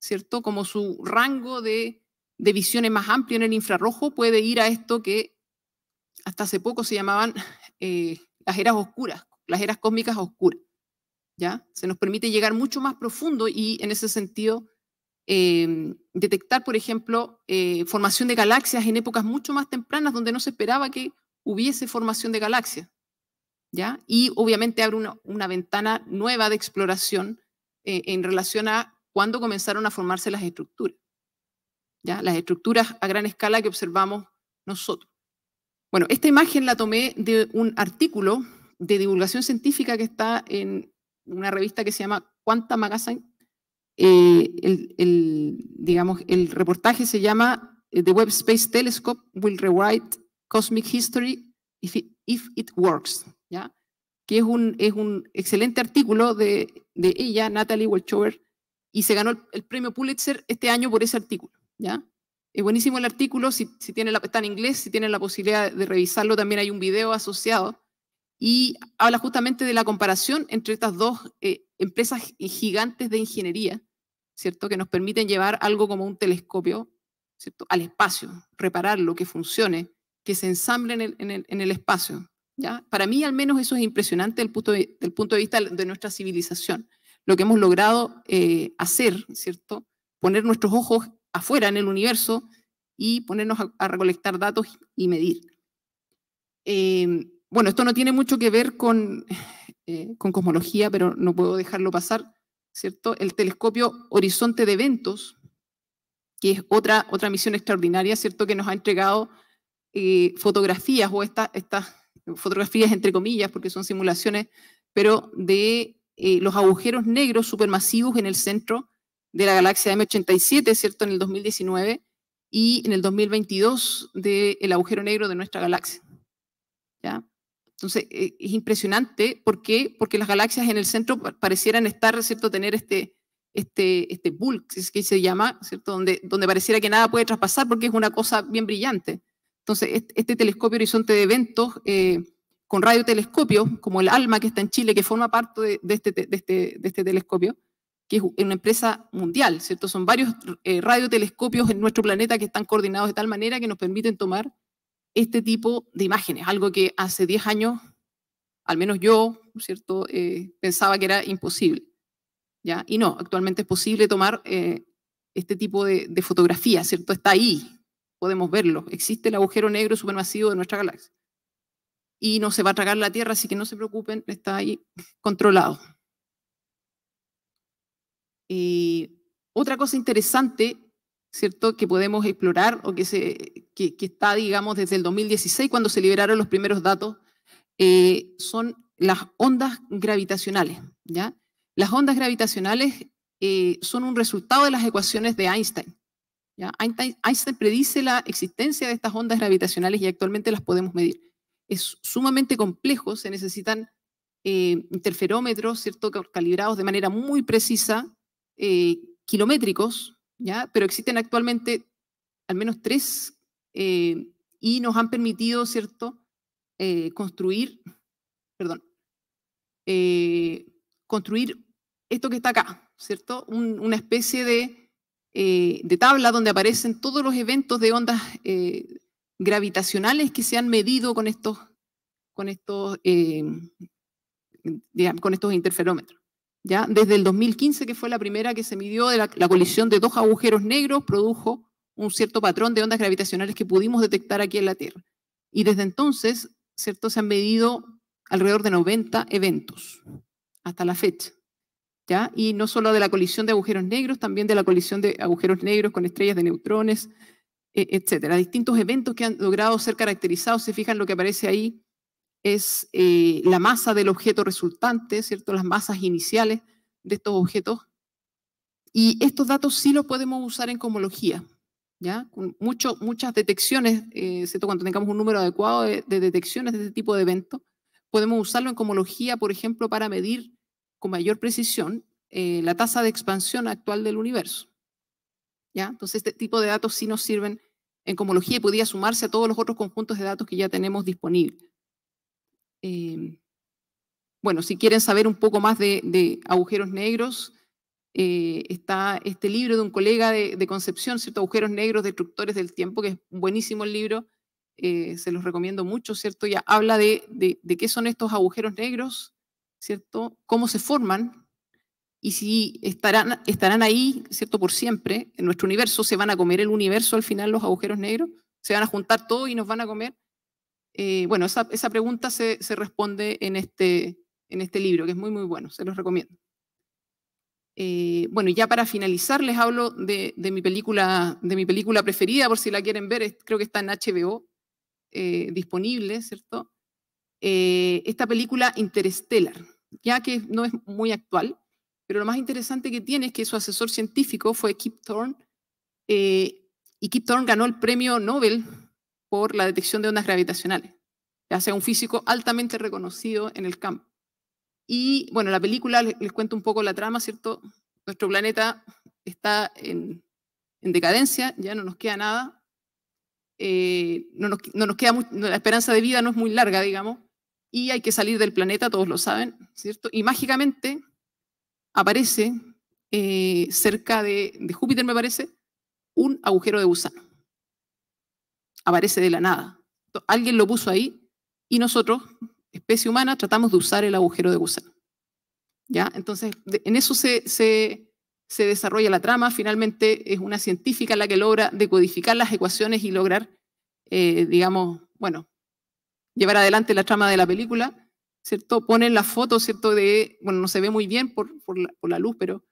¿cierto? Como su rango de, de visiones más amplio en el infrarrojo puede ir a esto que hasta hace poco se llamaban eh, las eras oscuras, las eras cósmicas oscuras. ¿ya? Se nos permite llegar mucho más profundo y en ese sentido em, detectar, por ejemplo, eh, formación de galaxias en épocas mucho más tempranas donde no se esperaba que hubiese formación de galaxias. ¿ya? Y obviamente abre una, ventana nueva de exploración eh, en relación a cuándo comenzaron a formarse las estructuras. ¿ya? Las estructuras a gran escala que observamos nosotros. Bueno, esta imagen la tomé de un artículo de divulgación científica que está en una revista que se llama Quanta Magazine. Eh, el, reportaje se llama eh, The Webb Space Telescope Will Rewrite Cosmic History if it, Works, ¿ya? que es un, excelente artículo de, ella, Natalie Welchover, y se ganó el, el, premio Pulitzer este año por ese artículo. ¿ya? Es buenísimo el artículo, si, tiene la, está en inglés, si tienen la posibilidad de revisarlo, también hay un video asociado y habla justamente de la comparación entre estas dos eh, empresas gigantes de ingeniería, ¿cierto? Que nos permiten llevar algo como un telescopio, ¿cierto? Al espacio, repararlo, que funcione, que se ensamble en el, espacio, ¿ya? Para mí al menos eso es impresionante desde el punto de, punto de vista de nuestra civilización, lo que hemos logrado eh, hacer, ¿cierto? Poner nuestros ojos afuera en el universo y ponernos a, recolectar datos y medir. Eh, bueno, esto no tiene mucho que ver eh, con, cosmología, pero no puedo dejarlo pasar, ¿cierto? El telescopio Horizonte de Eventos, que es otra, otra misión extraordinaria, ¿cierto? Que nos ha entregado eh, fotografías o estas fotografías entre comillas, porque son simulaciones, pero de los agujeros negros supermasivos en el centro de la galaxia M87, ¿cierto? En el 2019 y en el 2022 del agujero negro de nuestra galaxia. ¿Ya? Entonces, eh, es impresionante. ¿Por qué? Porque las galaxias en el centro parecieran estar, ¿cierto? Tener este, este, este bulk, es que se llama, ¿cierto? Donde, donde pareciera que nada puede traspasar porque es una cosa bien brillante. Entonces, este, telescopio horizonte de eventos con eh, con radiotelescopios, como el ALMA que está en Chile, que forma parte de este, este, de este telescopio, que es una empresa mundial, ¿cierto? Son varios eh, radiotelescopios en nuestro planeta que están coordinados de tal manera que nos permiten tomar este tipo de imágenes, algo que hace 10 años, al menos yo, ¿cierto?, eh, pensaba que era imposible. ¿ya? Y no, actualmente es posible tomar eh, este tipo de, de fotografía, ¿cierto? Está ahí, podemos verlo. Existe el agujero negro supermasivo de nuestra galaxia. Y no se va a tragar la Tierra, así que no se preocupen, está ahí controlado otra cosa interesante, ¿cierto?, que podemos explorar o que, se, que, está, digamos, desde el 2016, cuando se liberaron los primeros datos, eh, son las ondas gravitacionales. ¿ya? Las ondas gravitacionales eh, son un resultado de las ecuaciones de Einstein. ¿ya? Einstein. predice la existencia de estas ondas gravitacionales y actualmente las podemos medir. Es sumamente complejo, se necesitan eh, interferómetros, ¿cierto? Calibrados de manera muy precisa eh, kilométricos, ¿ya? pero existen actualmente al menos tres eh, y nos han permitido, ¿cierto?, eh, construir, perdón, construir esto que está acá, ¿cierto? una especie de, tabla donde aparecen todos los eventos de ondas gravitacionales que se han medido con estos, con estos, con estos interferómetros. ¿ya? Desde el 2015, que fue la primera que se midió, de la, colisión de dos agujeros negros produjo un cierto patrón de ondas gravitacionales que pudimos detectar aquí en la Tierra. Y desde entonces, ¿cierto? Se han medido alrededor de 90 eventos hasta la fecha. ¿Ya? Y no solo de la colisión de agujeros negros, también de la colisión de agujeros negros con estrellas de neutrones, e, etcétera. Distintos eventos que han logrado ser caracterizados, se fijan lo que aparece ahí, es eh, la masa del objeto resultante, ¿cierto? Las masas iniciales de estos objetos. Y estos datos sí los podemos usar en cosmología, ¿ya? Con mucho, muchas detecciones, eh, ¿cierto? Cuando tengamos un número adecuado de, detecciones de este tipo de eventos, podemos usarlo en cosmología, por ejemplo, para medir con mayor precisión eh, la tasa de expansión actual del universo. ¿Ya? Entonces, este tipo de datos sí nos sirven en cosmología y podría sumarse a todos los otros conjuntos de datos que ya tenemos disponibles. Em, bueno, si quieren saber un poco más de, agujeros negros, eh, está este libro de un colega de, Concepción, ¿cierto? Agujeros negros, destructores del tiempo, que es buenísimo el libro, eh, se los recomiendo mucho, ¿cierto? Ya habla de, de, qué son estos agujeros negros, ¿cierto? Cómo se forman y si estarán, estarán ahí, ¿cierto? Por siempre, en nuestro universo, se van a comer el universo al final los agujeros negros, se van a juntar todo y nos van a comer. Eh, bueno, esa, pregunta se, responde en este, en este libro, que es muy, muy bueno, se los recomiendo. Eh, bueno, ya para finalizar les hablo de, mi película, de mi película preferida, por si la quieren ver, creo que está en HBO eh, disponible, ¿cierto? esta película Interstellar, ya que no es muy actual, pero lo más interesante que tiene es que su asesor científico fue Kip Thorne, y Kip Thorne ganó el premio Nobel por la detección de ondas gravitacionales. Ya sea un físico altamente reconocido en el campo. Y bueno, la película, les, cuenta cuento un poco la trama, ¿cierto? Nuestro planeta está en, decadencia, ya no nos queda nada, eh, no, nos, queda la esperanza de vida no es muy larga, digamos, y hay que salir del planeta, todos lo saben, ¿cierto? Y mágicamente aparece eh, cerca de Júpiter, me parece, un agujero de gusano aparece de la nada. Alguien lo puso ahí y nosotros, especie humana, tratamos de usar el agujero de gusano. ¿Ya? Entonces, en eso se, desarrolla la trama. Finalmente es una científica la que logra decodificar las ecuaciones y lograr, eh, digamos, bueno, llevar adelante la trama de la película. ¿cierto? Ponen la foto, ¿cierto? De, bueno, no se ve muy bien por, la, por la luz, pero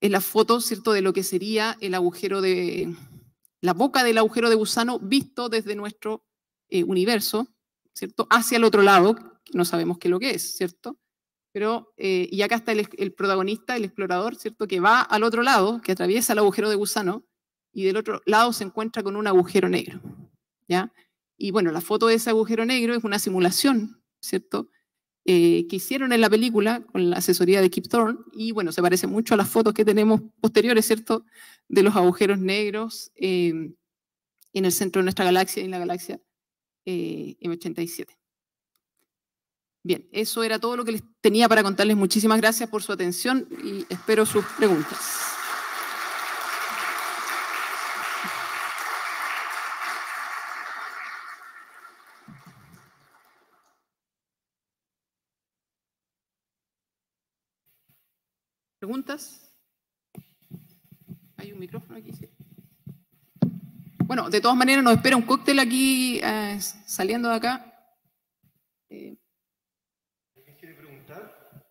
es la foto, ¿cierto? De lo que sería el agujero de, la boca del agujero de gusano visto desde nuestro eh, universo, ¿cierto? Hacia el otro lado, no sabemos qué es lo que es, ¿cierto? Pero, eh, y acá está el, el, protagonista, el explorador, ¿cierto? Que va al otro lado, que atraviesa el agujero de gusano, y del otro lado se encuentra con un agujero negro, ¿ya? Y bueno, la foto de ese agujero negro es una simulación, ¿cierto? Eh, que hicieron en la película con la asesoría de Kip Thorne, y bueno, se parece mucho a las fotos que tenemos posteriores, ¿cierto?, de los agujeros negros em, en el centro de nuestra galaxia y en la galaxia eh, M87. Bien, eso era todo lo que les tenía para contarles. Muchísimas gracias por su atención y espero sus preguntas. ¿Preguntas? Hay un micrófono aquí, Bueno, de todas maneras nos espera un cóctel aquí eh, saliendo de acá. Eh, ¿Alguien quiere preguntar?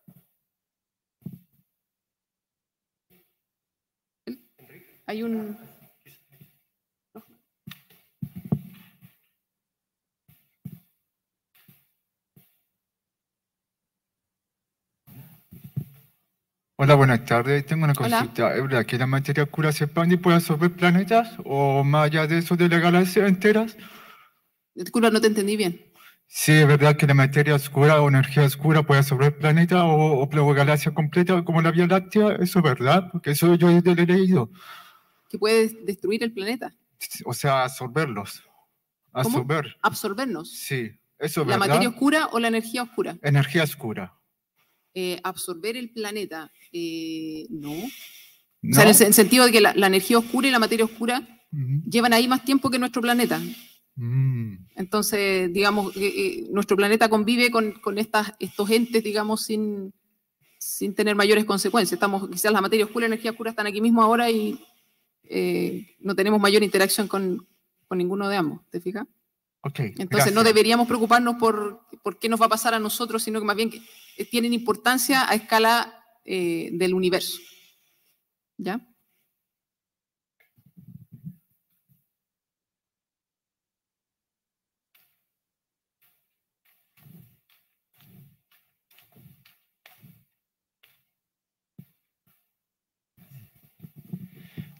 ¿Hay un... Hola, buenas tardes. Tengo una consulta. ¿Es verdad que la materia oscura se expande y puede absorber planetas o más allá de eso de las galaxias enteras? Disculpa, no te entendí bien. Sí, es verdad que la materia oscura o energía oscura puede absorber planetas o, o galaxias completas como la Vía Láctea. Eso es verdad, porque eso yo he leído. Que puede destruir el planeta. O sea, absorberlos. Absorber. ¿Cómo? Sí, eso es verdad. ¿La materia oscura o la energía oscura? Energía oscura. Eh, absorber el planeta, eh, no. O sea, en el, sentido de que la, energía oscura y la materia oscura llevan ahí más tiempo que nuestro planeta. Mm. Entonces, digamos, eh, nuestro planeta convive con, estas, estos entes, digamos, sin, tener mayores consecuencias. Estamos, quizás la materia oscura y la energía oscura están aquí mismo ahora y no tenemos mayor interacción con, con ninguno de ambos, ¿te fijas? Entonces no deberíamos preocuparnos por, por, qué nos va a pasar a nosotros, sino que más bien que eh, tienen importancia a escala eh, del universo. ¿Ya?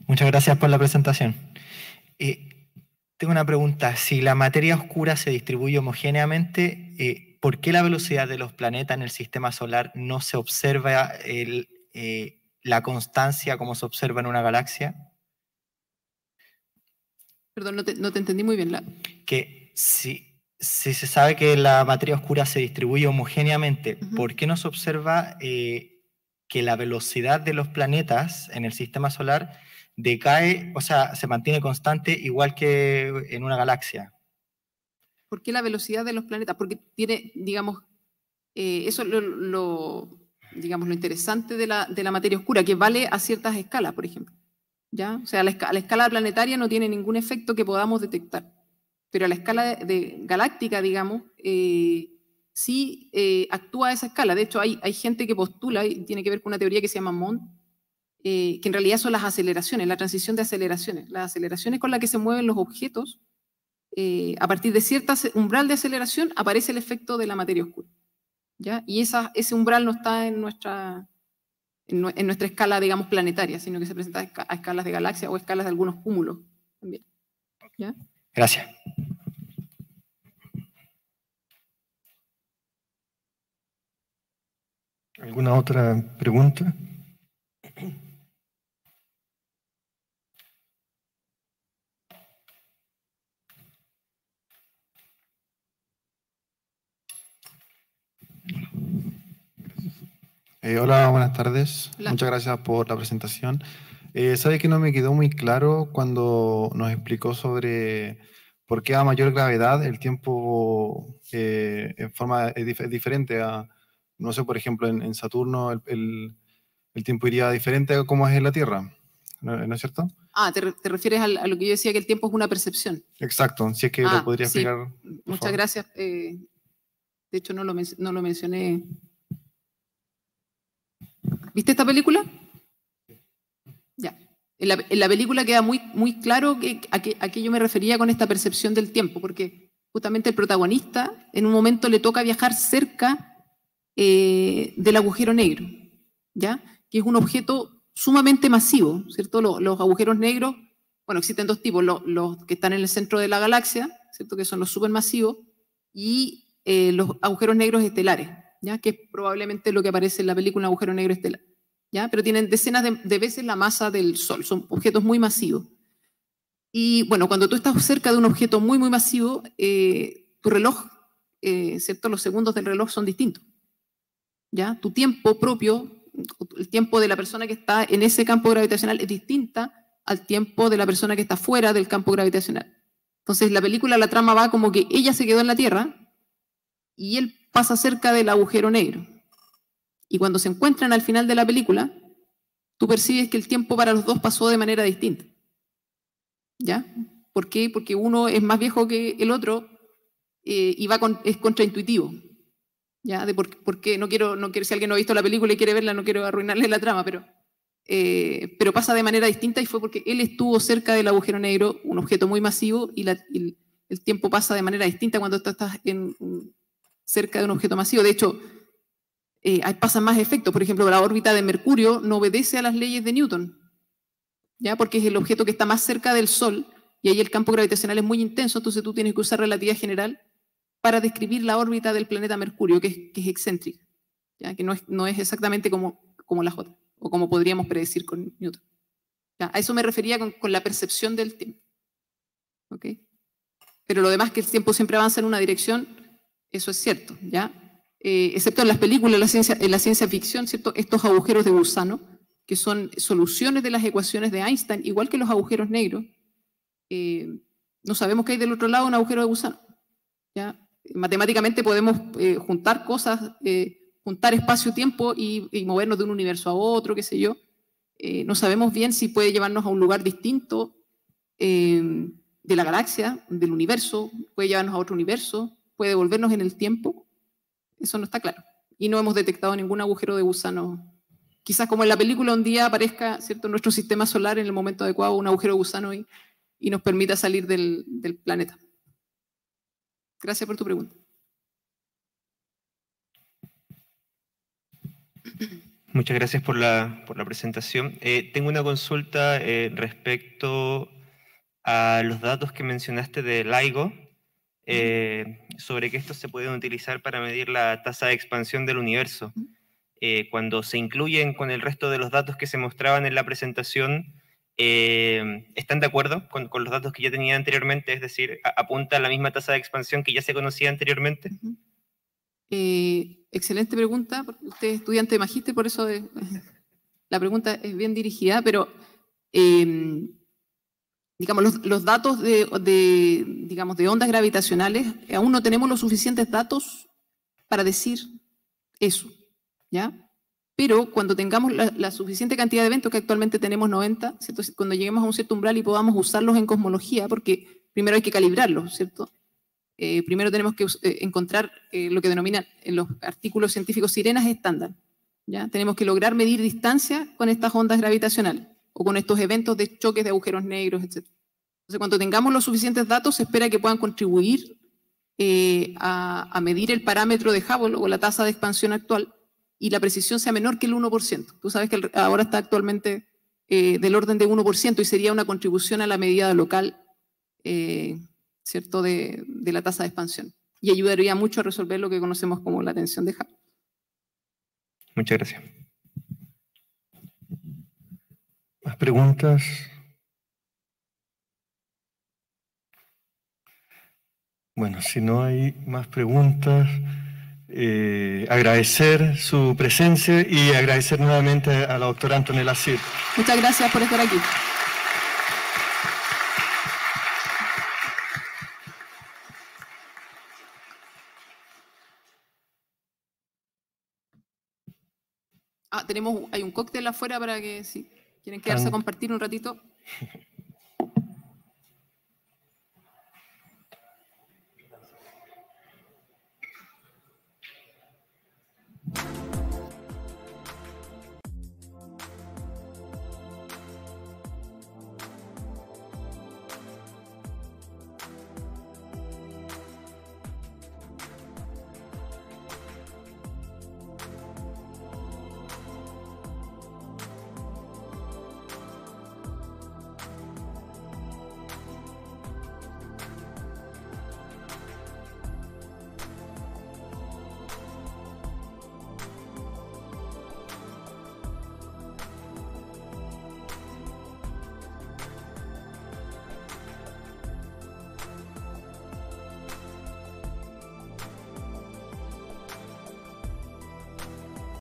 Muchas gracias por la presentación. Eh, tengo una pregunta. Si la materia oscura se distribuye homogéneamente, eh, ¿por qué la velocidad de los planetas en el sistema solar no se observa eh, la constancia como se observa en una galaxia? Perdón, no te, entendí muy bien. La... Que si, se sabe que la materia oscura se distribuye homogéneamente, ¿por qué no se observa eh, que la velocidad de los planetas en el sistema solar decae, o sea, se mantiene constante igual que en una galaxia. ¿Por qué la velocidad de los planetas? Porque tiene, digamos, eh, eso lo, lo, digamos, lo interesante de la, de la, materia oscura, que vale a ciertas escalas, por ejemplo. ¿Ya? O sea, la, escala, la escala planetaria no tiene ningún efecto que podamos detectar, pero a la escala de, galáctica, digamos, eh, sí eh, actúa a esa escala. De hecho, hay, hay gente que postula, y tiene que ver con una teoría que se llama MOND, eh, que en realidad son las aceleraciones, la transición de aceleraciones, las aceleraciones con las que se mueven los objetos, eh, a partir de cierto umbral de aceleración aparece el efecto de la materia oscura. ¿ya? Y esa, ese umbral no está en nuestra, en, nuestra escala, digamos, planetaria, sino que se presenta a escalas de galaxias o escalas de algunos cúmulos también. ¿ya? Gracias. ¿Alguna otra pregunta? Eh, hola, buenas tardes. Muchas gracias por la presentación. Eh, Sabe que no me quedó muy claro cuando nos explicó sobre por qué a mayor gravedad el tiempo eh, en forma es, diferente a, no sé, por ejemplo, en, Saturno el, tiempo iría diferente a como es en la Tierra, ¿no, es cierto? Ah, te, refieres a, lo que yo decía que el tiempo es una percepción. Exacto, si es que lo ah, podría explicar. Muchas gracias. Eh, de hecho, no lo, no lo mencioné ¿Viste esta película? Ya. En la, película queda muy, muy claro que, a, qué, yo me refería con esta percepción del tiempo, porque justamente el protagonista en un momento le toca viajar cerca eh, del agujero negro, ¿ya? Que es un objeto sumamente masivo, ¿cierto? Los, los agujeros negros, bueno, existen dos tipos, los, que están en el centro de la galaxia, ¿cierto? Que son los supermasivos, y eh, los agujeros negros estelares, ¿ya? que es probablemente lo que aparece en la película Agujero Negro Estela, ¿ya? Pero tienen decenas de, veces la masa del Sol, son objetos muy masivos. Y bueno, cuando tú estás cerca de un objeto muy, muy masivo, eh, tu reloj, eh, Los segundos del reloj son distintos. ¿Ya? Tu tiempo propio, el tiempo de la persona que está en ese campo gravitacional es distinta al tiempo de la persona que está fuera del campo gravitacional. Entonces, la película, la trama va como que ella se quedó en la Tierra y él pasa cerca del agujero negro. Y cuando se encuentran al final de la película, tú percibes que el tiempo para los dos pasó de manera distinta. ¿Ya? ¿Por qué? Porque uno es más viejo que el otro eh, y va es contraintuitivo. ¿Ya? De por, no quiero, no quiero, si alguien no ha visto la película y quiere verla, no quiero arruinarle la trama, pero, eh, pero pasa de manera distinta y fue porque él estuvo cerca del agujero negro, un objeto muy masivo, y, el, tiempo pasa de manera distinta cuando estás en cerca de un objeto masivo. De hecho, eh, pasan más efectos. Por ejemplo, la órbita de Mercurio no obedece a las leyes de Newton, ¿ya? porque es el objeto que está más cerca del Sol y ahí el campo gravitacional es muy intenso, entonces tú tienes que usar relatividad general para describir la órbita del planeta Mercurio, que es, excéntrica, ¿ya? que no es, no es exactamente como, como las otras, o como podríamos predecir con Newton. A eso me refería con, la percepción del tiempo. Pero lo demás que el tiempo siempre avanza en una dirección eso es cierto, ¿ya? Eh, excepto en las películas, en la, ciencia, ficción, ¿cierto? Estos agujeros de gusano, que son soluciones de las ecuaciones de Einstein, igual que los agujeros negros. Eh, no sabemos que hay del otro lado un agujero de gusano. ¿ya? Matemáticamente podemos eh, juntar cosas, juntar espacio-tiempo y, y, movernos de un universo a otro, qué sé yo. no sabemos bien si puede llevarnos a un lugar distinto de la galaxia, del universo, puede llevarnos a otro universo, puede devolvernos en el tiempo, eso no está claro. Y no hemos detectado ningún agujero de gusano. Quizás como en la película un día aparezca ¿cierto? nuestro sistema solar en el momento adecuado un agujero de gusano y, y nos permita salir del, planeta. Gracias por tu pregunta. Muchas gracias por la, presentación. Eh, tengo una consulta eh, respecto a los datos que mencionaste de LIGO eh, sobre que estos se pueden utilizar para medir la tasa de expansión del universo. Eh, cuando se incluyen con el resto de los datos que se mostraban en la presentación, eh, están de acuerdo con, los datos que ya tenía anteriormente, es decir, apunta a la misma tasa de expansión que ya se conocía anteriormente. excelente pregunta, usted es estudiante de magíster, por eso la pregunta es bien dirigida, pero em, digamos, los, datos de, digamos, de ondas gravitacionales, eh, aún no tenemos los suficientes datos para decir eso, ¿ya? Pero cuando tengamos la, suficiente cantidad de eventos, que actualmente tenemos 90, cuando lleguemos a un cierto umbral y podamos usarlos en cosmología, porque primero hay que calibrarlos, ¿cierto? Eh, primero tenemos que eh, encontrar lo que denominan en los artículos científicos sirenas estándar. ¿ya? Tenemos que lograr medir distancia con estas ondas gravitacionales con estos eventos de choques de agujeros negros, etc. Entonces, cuando tengamos los suficientes datos, se espera que puedan contribuir eh, a, medir el parámetro de Hubble o la tasa de expansión actual y la precisión sea menor que el 1%. Tú sabes que ahora está actualmente eh, del orden de 1% y sería una contribución a la medida local eh, ¿cierto? De, de, la tasa de expansión y ayudaría mucho a resolver lo que conocemos como la tensión de Hubble. Muchas gracias. ¿Más preguntas? Bueno, si no hay más preguntas, eh, agradecer su presencia y agradecer nuevamente a la doctora Antonella Sir. Muchas gracias por estar aquí. Ah, tenemos, hay un cóctel afuera para que sí. ¿Quieren quedarse a compartir un ratito?